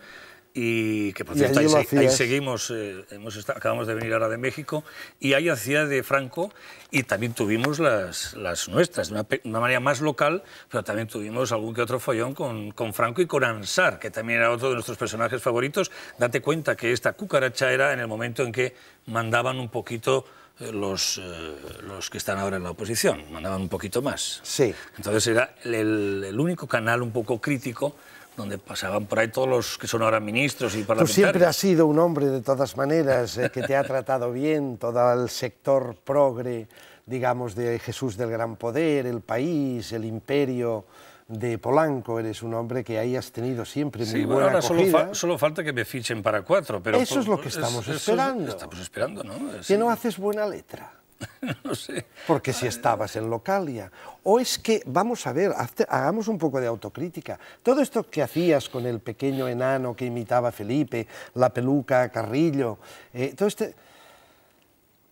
y que por cierto ahí, seguimos, eh, hemos acabamos de venir ahora de México, y ahí hacía de Franco y también tuvimos las, nuestras, de una, manera más local, pero también tuvimos algún que otro follón con, con Franco y con Ansar, que también era otro de nuestros personajes favoritos. Date cuenta que esta cucaracha era en el momento en que mandaban un poquito eh, los, eh, los que están ahora en la oposición, mandaban un poquito más. Sí. Entonces era el, el único canal un poco crítico donde pasaban por ahí todos los que son ahora ministros y parlamentarios. Tú siempre has sido un hombre, de todas maneras, eh, que te ha tratado bien todo el sector progre, digamos, de Jesús del Gran Poder, el país, el imperio de Polanco, eres un hombre que ahí has tenido siempre muy bueno, ahora Solo, falta que me fichen para cuatro, pero... Eso es lo que pues, estamos esperando. Estamos esperando, ¿no? que no haces buena letra. Porque si estabas en Localia. O es que, vamos a ver, hagamos un poco de autocrítica. Todo esto que hacías con el pequeño enano que imitaba Felipe, la peluca, Carrillo, eh, todo este...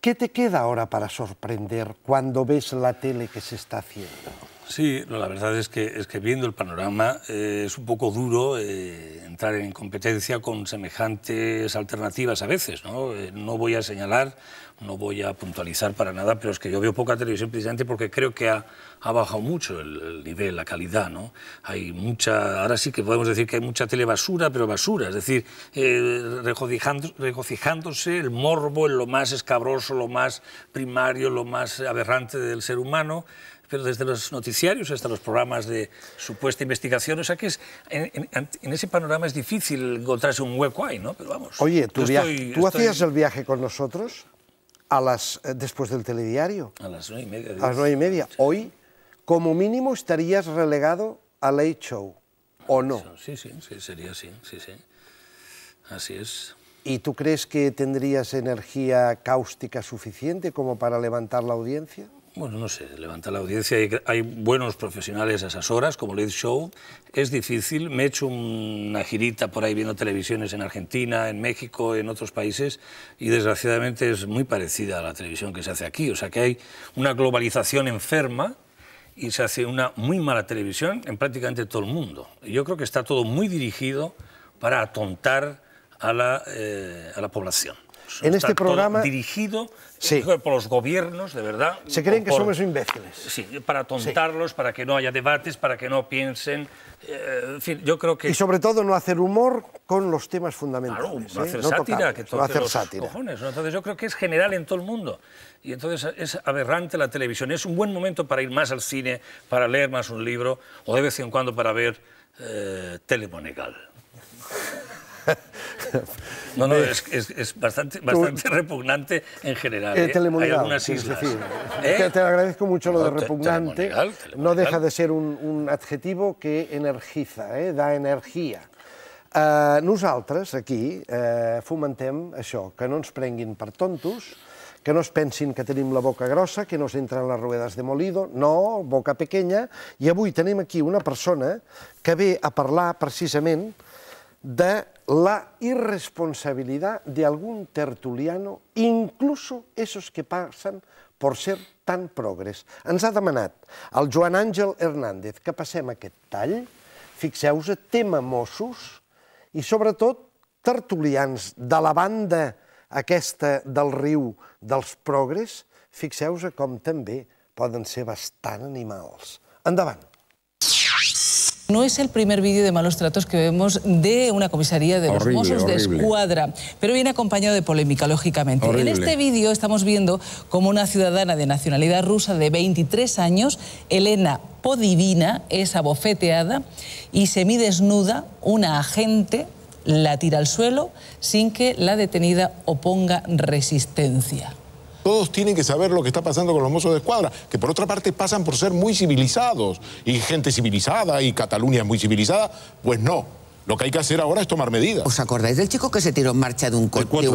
¿Qué te queda ahora para sorprender cuando ves la tele que se está haciendo? Sí, no, la verdad es que, es que viendo el panorama eh, es un poco duro eh, entrar en competencia con semejantes alternativas a veces. ¿no? Eh, no voy a señalar, no voy a puntualizar para nada, pero es que yo veo poca televisión precisamente porque creo que ha, ha bajado mucho el, nivel, la calidad. ¿no? Hay mucha, ahora sí que podemos decir que hay mucha telebasura, pero basura, es decir, regocijándose el morbo en lo más escabroso, lo más primario, lo más aberrante del ser humano pero desde los noticiarios hasta los programas de supuesta investigación. O sea que es, en, ese panorama es difícil encontrarse un hueco ahí, ¿no? Pero vamos. Oye, ¿tú hacías el viaje con nosotros a las, eh, después del telediario? A las nueve y media. A las nueve y media. Hoy, como mínimo, estarías relegado a Late Show, ¿o no? Sí, sí, sí sería así, sí, sí. Así es. ¿Y tú crees que tendrías energía cáustica suficiente como para levantar la audiencia? bueno, no sé, levanta la audiencia y hay buenos profesionales a esas horas, como Late Show. Es difícil, me he hecho una girita por ahí viendo televisiones en Argentina, en México, en otros países, y desgraciadamente es muy parecida a la televisión que se hace aquí. O sea que hay una globalización enferma y se hace una muy mala televisión en prácticamente todo el mundo. yo creo que está todo muy dirigido para atontar a la eh, población en este programa dirigido eh, por los gobiernos, de verdad. Se creen que somos imbéciles. Sí, para tontarlos, para que no haya debates, para que no piensen. Eh, yo creo que... Y sobre todo no hacer humor con los temas fundamentales. no ¿eh? hacer sátira, no hacer sátira. Entonces yo creo que es general en todo el mundo. Y entonces es aberrante la televisión. Es un buen momento para ir más al cine, para leer más un libro o de vez en cuando para ver Telemonegal. No, no, es, es, es bastante, bastante repugnante en general. ¿eh? eh? Hay algunas islas. Decir, ¿Eh? te, agradezco mucho lo de repugnante. Telemonial, telemonial. No deja de ser un, un adjetivo que energiza, eh? da energía. Uh, nosaltres, aquí, uh, fomentem això, que no ens prenguin per tontos, que no es pensin que tenim la boca grossa, que nos entren les ruedes de molido, no, boca pequeña. I avui tenim aquí una persona que ve a parlar precisament de la irresponsabilidad de algún tertuliano, incluso esos que pasan por ser tan progres. Ens ha demanat el Joan Àngel Hernández que passem aquest tall, fixeu-vos, tema Mossos i sobretot tertulians de la banda aquesta del riu dels progres, fixeu-vos com també poden ser bastant animals. Endavant. No es el primer vídeo de malos tratos que vemos de una comisaría de los Mossos de Escuadra, pero viene acompañado de polémica, lógicamente. En este vídeo estamos viendo cómo una ciudadana de nacionalidad rusa de 23 años, Elena Podivina, es abofeteada y semidesnuda una agente la tira al suelo sin que la detenida oponga resistencia. Todos tienen que saber lo que está pasando con los mozos de escuadra, que por otra parte pasan por ser muy civilizados, y gente civilizada, y Cataluña es muy civilizada. Pues no, lo que hay que hacer ahora es tomar medidas. ¿Os acordáis del chico que se tiró en marcha de un, coche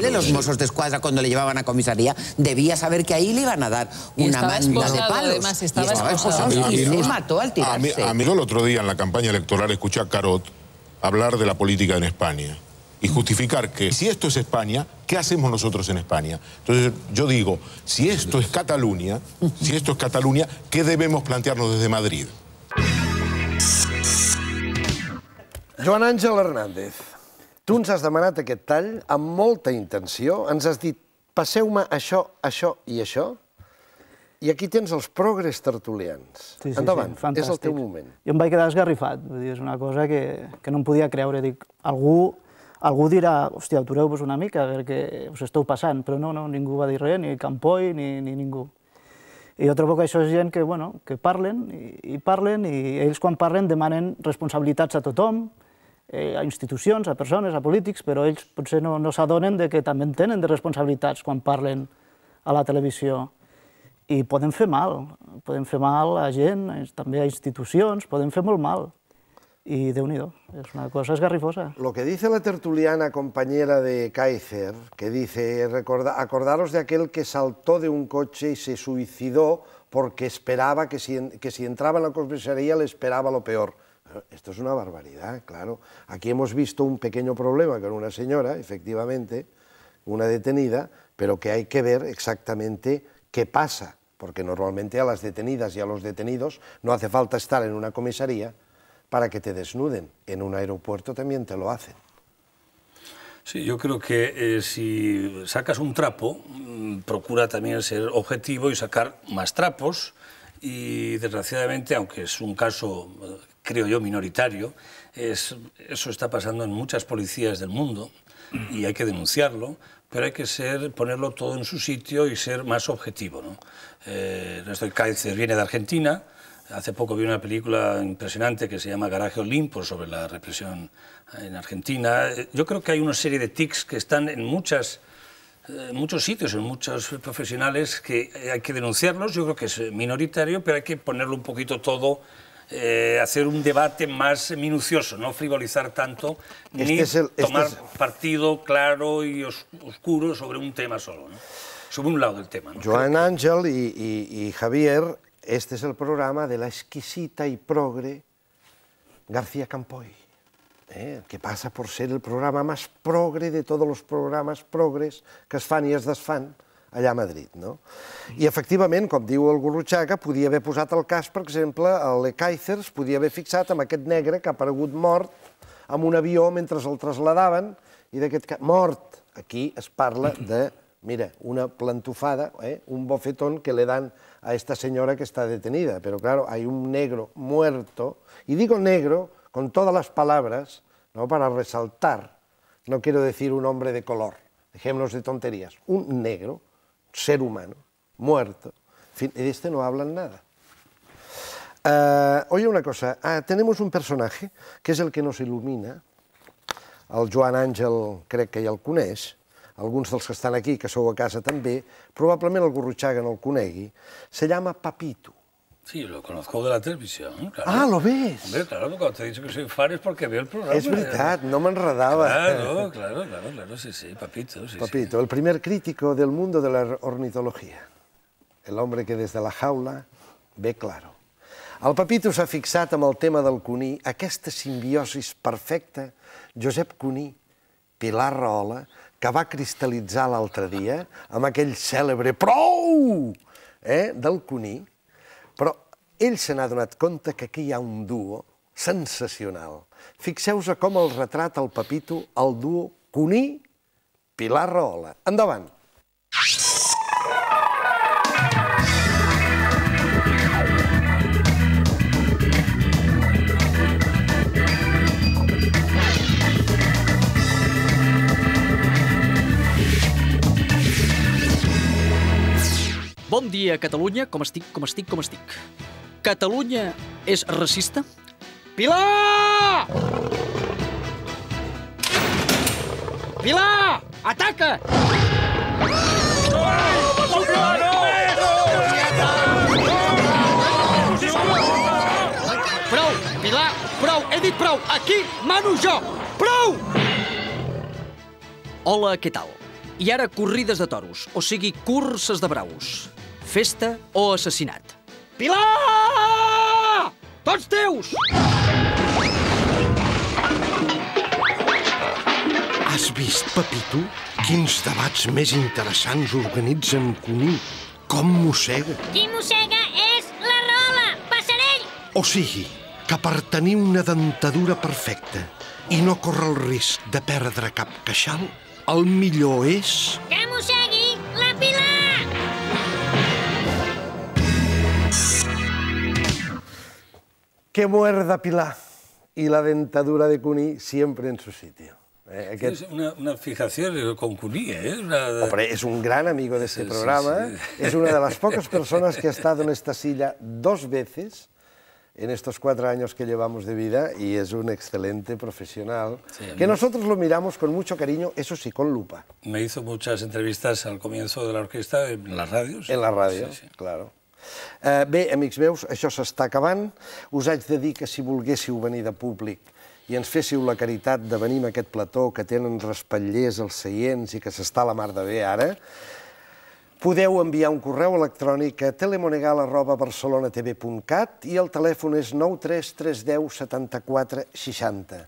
de los mozos de escuadra cuando le llevaban a comisaría? Debía saber que ahí le iban a dar una manga de palos. estaba, y estaba mató al tirarse. A mí, el otro día en la campaña electoral escuché a Carot hablar de la política en España. y justificar que si esto es España, ¿qué hacemos nosotros en España? Entonces yo digo, si esto es Cataluña, si esto es Cataluña, ¿qué debemos plantearnos desde Madrid? Joan Àngel Hernández, tu ens has demanat aquest tall amb molta intenció, ens has dit passeu-me això, això i això, i aquí tens els progres tertulians. Sí, sí, Endavant, sí, fantàstic. és el teu moment. Jo em vaig quedar esgarrifat, vull dir, és una cosa que, que no em podia creure. Dic, algú Algú dirà, hòstia, atureu-vos una mica perquè us esteu passant, però no, no, ningú va dir res, ni Campoi ni, ni ningú. I jo trobo que això és gent que, bueno, que parlen i, i parlen i ells quan parlen demanen responsabilitats a tothom, eh, a institucions, a persones, a polítics, però ells potser no, no s'adonen de que també en tenen de responsabilitats quan parlen a la televisió. I poden fer mal, poden fer mal a gent, també a institucions, poden fer molt mal. y de unido, Es una cosa esgarrifosa. Lo que dice la tertuliana compañera de Kaiser, que dice, acordaros de aquel que saltó de un coche y se suicidó porque esperaba que si, que si entraba en la comisaría le esperaba lo peor. Esto es una barbaridad, claro. Aquí hemos visto un pequeño problema con una señora, efectivamente, una detenida, pero que hay que ver exactamente qué pasa, porque normalmente a las detenidas y a los detenidos no hace falta estar en una comisaría para que te desnuden. En un aeropuerto también te lo hacen. Sí, yo creo que eh, si sacas un trapo, mm, procura también ser objetivo y sacar más trapos. Y desgraciadamente, aunque es un caso, eh, creo yo, minoritario, es, eso está pasando en muchas policías del mundo y hay que denunciarlo, pero hay que ser, ponerlo todo en su sitio y ser más objetivo. ¿no? Eh, nuestro Cáceres viene de Argentina, Hace poco vi una película impresionante que se llama Garaje Olimpo sobre la represión en Argentina. Eh, yo creo que hay una serie de tics que están en muchas eh, muchos sitios, en muchos profesionales que hay que denunciarlos, yo creo que es minoritario, pero hay que ponerlo un poquito todo, eh, hacer un debate más minucioso, no frivolizar tanto, ni este este tomar partido claro y oscuro sobre un tema solo, sobre un lado del tema. Joan Ángel y Javier Este es el programa de la exquisita y progre García Campoy, eh, que passa per ser el programa més progre de tots els programes progres que es fan i es desfan allà a Madrid. No? I efectivament, com diu el Gurruchaga, podia haver posat el cas, per exemple, a Le Kaisers, podia haver fixat amb aquest negre que ha aparegut mort amb un avió mentre el traslladaven, i d'aquest cas, mort, aquí es parla de, mira, una plantofada, eh? un bofetón que le dan a esta señora que está detenida. Pero claro, hay un negro muerto, y digo negro con todas las palabras, ¿no? para resaltar, no quiero decir un hombre de color, dejémonos de tonterías, un negro, ser humano, muerto, y de este no hablan nada. Ah, oye una cosa, ah, tenemos un personaje que es el que nos ilumina, al Joan Ángel, creo que hay el alguns dels que estan aquí, que sou a casa també, probablement el Gorrutxaga no el conegui, se llama Papito. Sí, lo conozco de la televisión, ¿eh? claro. Ah, ¿lo ves? Hombre, claro, porque cuando te he dicho que soy fan es porque veo el programa. Es verdad, no me enredaba. Claro, claro, claro, claro, sí, sí, Papito. Sí, Papito, sí. el primer crítico del mundo de la ornitología. El hombre que desde la jaula ve claro. El Papito s'ha fixat amb el tema del Cuní, aquesta simbiosis perfecta, Josep Cuní, Pilar Rahola, que va cristal·litzar l'altre dia amb aquell cèlebre prou eh, del Cuní, però ell se n'ha donat compte que aquí hi ha un duo sensacional. Fixeu-vos com el retrat al Papito el duo Cuní-Pilar Rahola. Endavant! Endavant! Bon dia, Catalunya. Com estic, com estic, com estic. Catalunya és racista? Pilar! Pilar! Ataca! Prou, Pilar, prou, he dit prou. Aquí mano jo. Prou! Hola, què tal? I ara corrides de toros, o sigui, curses de braus festa o assassinat. Pilar! Tots teus! Has vist, Pepito? Quins debats més interessants organitzen Cuní. Com mossega. Qui mossega és la rola, passarell! O sigui, que per tenir una dentadura perfecta i no córrer el risc de perdre cap queixal, el millor és... Que mossegui la Pilar! que muerda Pilar Y la dentadura de Cuní siempre en su sitio. Eh? Es una, fijación con Cuní, ¿eh? es un gran amigo de ese programa. Es una de las pocas personas que ha estado en esta silla dos veces en estos cuatro años que llevamos de vida y es un excelente profesional que nosotros lo miramos con mucho cariño, eso sí, con lupa. Me hizo muchas entrevistas al comienzo de la orquesta en las radios. En las radios, claro. Eh, bé, amics meus, això s'està acabant. Us haig de dir que si volguéssiu venir de públic i ens féssiu la caritat de venir a aquest plató que tenen respatllers els seients i que s'està la mar de bé ara, podeu enviar un correu electrònic a telemonegal.barcelonatv.cat i el telèfon és 93310 74 60.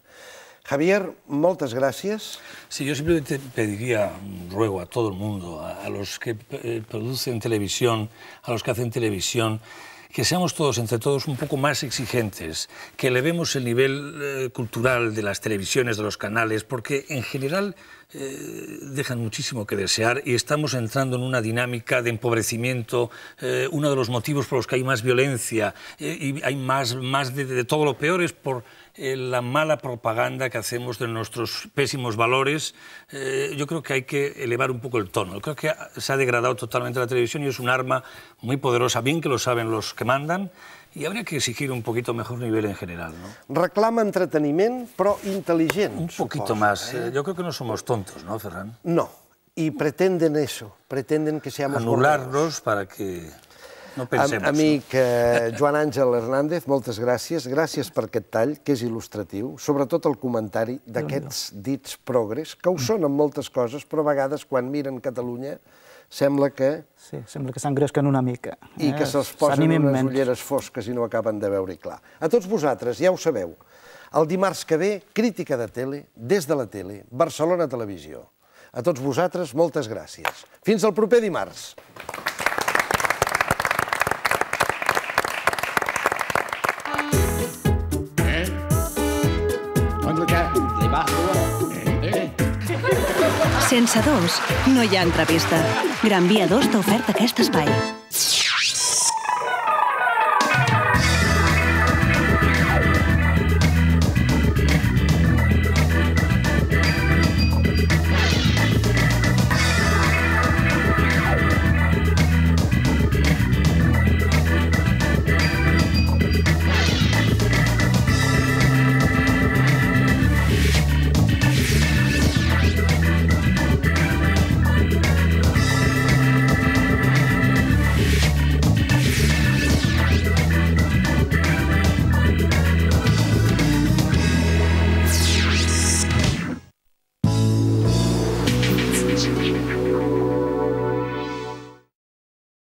Javier, muchas gracias. Sí, yo simplemente pediría, ruego a todo el mundo, a, los que eh, producen televisión, a los que hacen televisión, que seamos todos, entre todos, un poco más exigentes, que elevemos el nivel eh, cultural de las televisiones, de los canales, porque en general eh, dejan muchísimo que desear y estamos entrando en una dinámica de empobrecimiento, uno de los motivos por los que hay más violencia y hay más, más de todo lo peor es por eh, la mala propaganda que hacemos de nuestros pésimos valores, eh, yo creo que hay que elevar un poco el tono. Yo creo que se ha degradado totalmente la televisión y es un arma muy poderosa, bien que lo saben los que mandan, y habría que exigir un poquito mejor nivel en general, Reclama entretenimiento pro inteligente Un poquito más. Eh? Yo creo que no somos tontos, ¿no, Ferran? No. Y pretenden eso. Pretenden que seamos... Anularnos para que... No pensem això. Amic eh, Joan Àngel Hernández, moltes gràcies. Gràcies per aquest tall, que és il·lustratiu, sobretot el comentari d'aquests dits progres, que ho són en moltes coses, però a vegades quan miren Catalunya sembla que... Sí, sembla que s'engresquen una mica. I que eh? se'ls posen unes ulleres fosques i no acaben de veure clar. A tots vosaltres, ja ho sabeu, el dimarts que ve, crítica de tele, des de la tele, Barcelona Televisió. A tots vosaltres, moltes gràcies. Fins al proper dimarts. Sense dos, no hi ha entrevista. Gran Via 2 t'ha ofert aquest espai.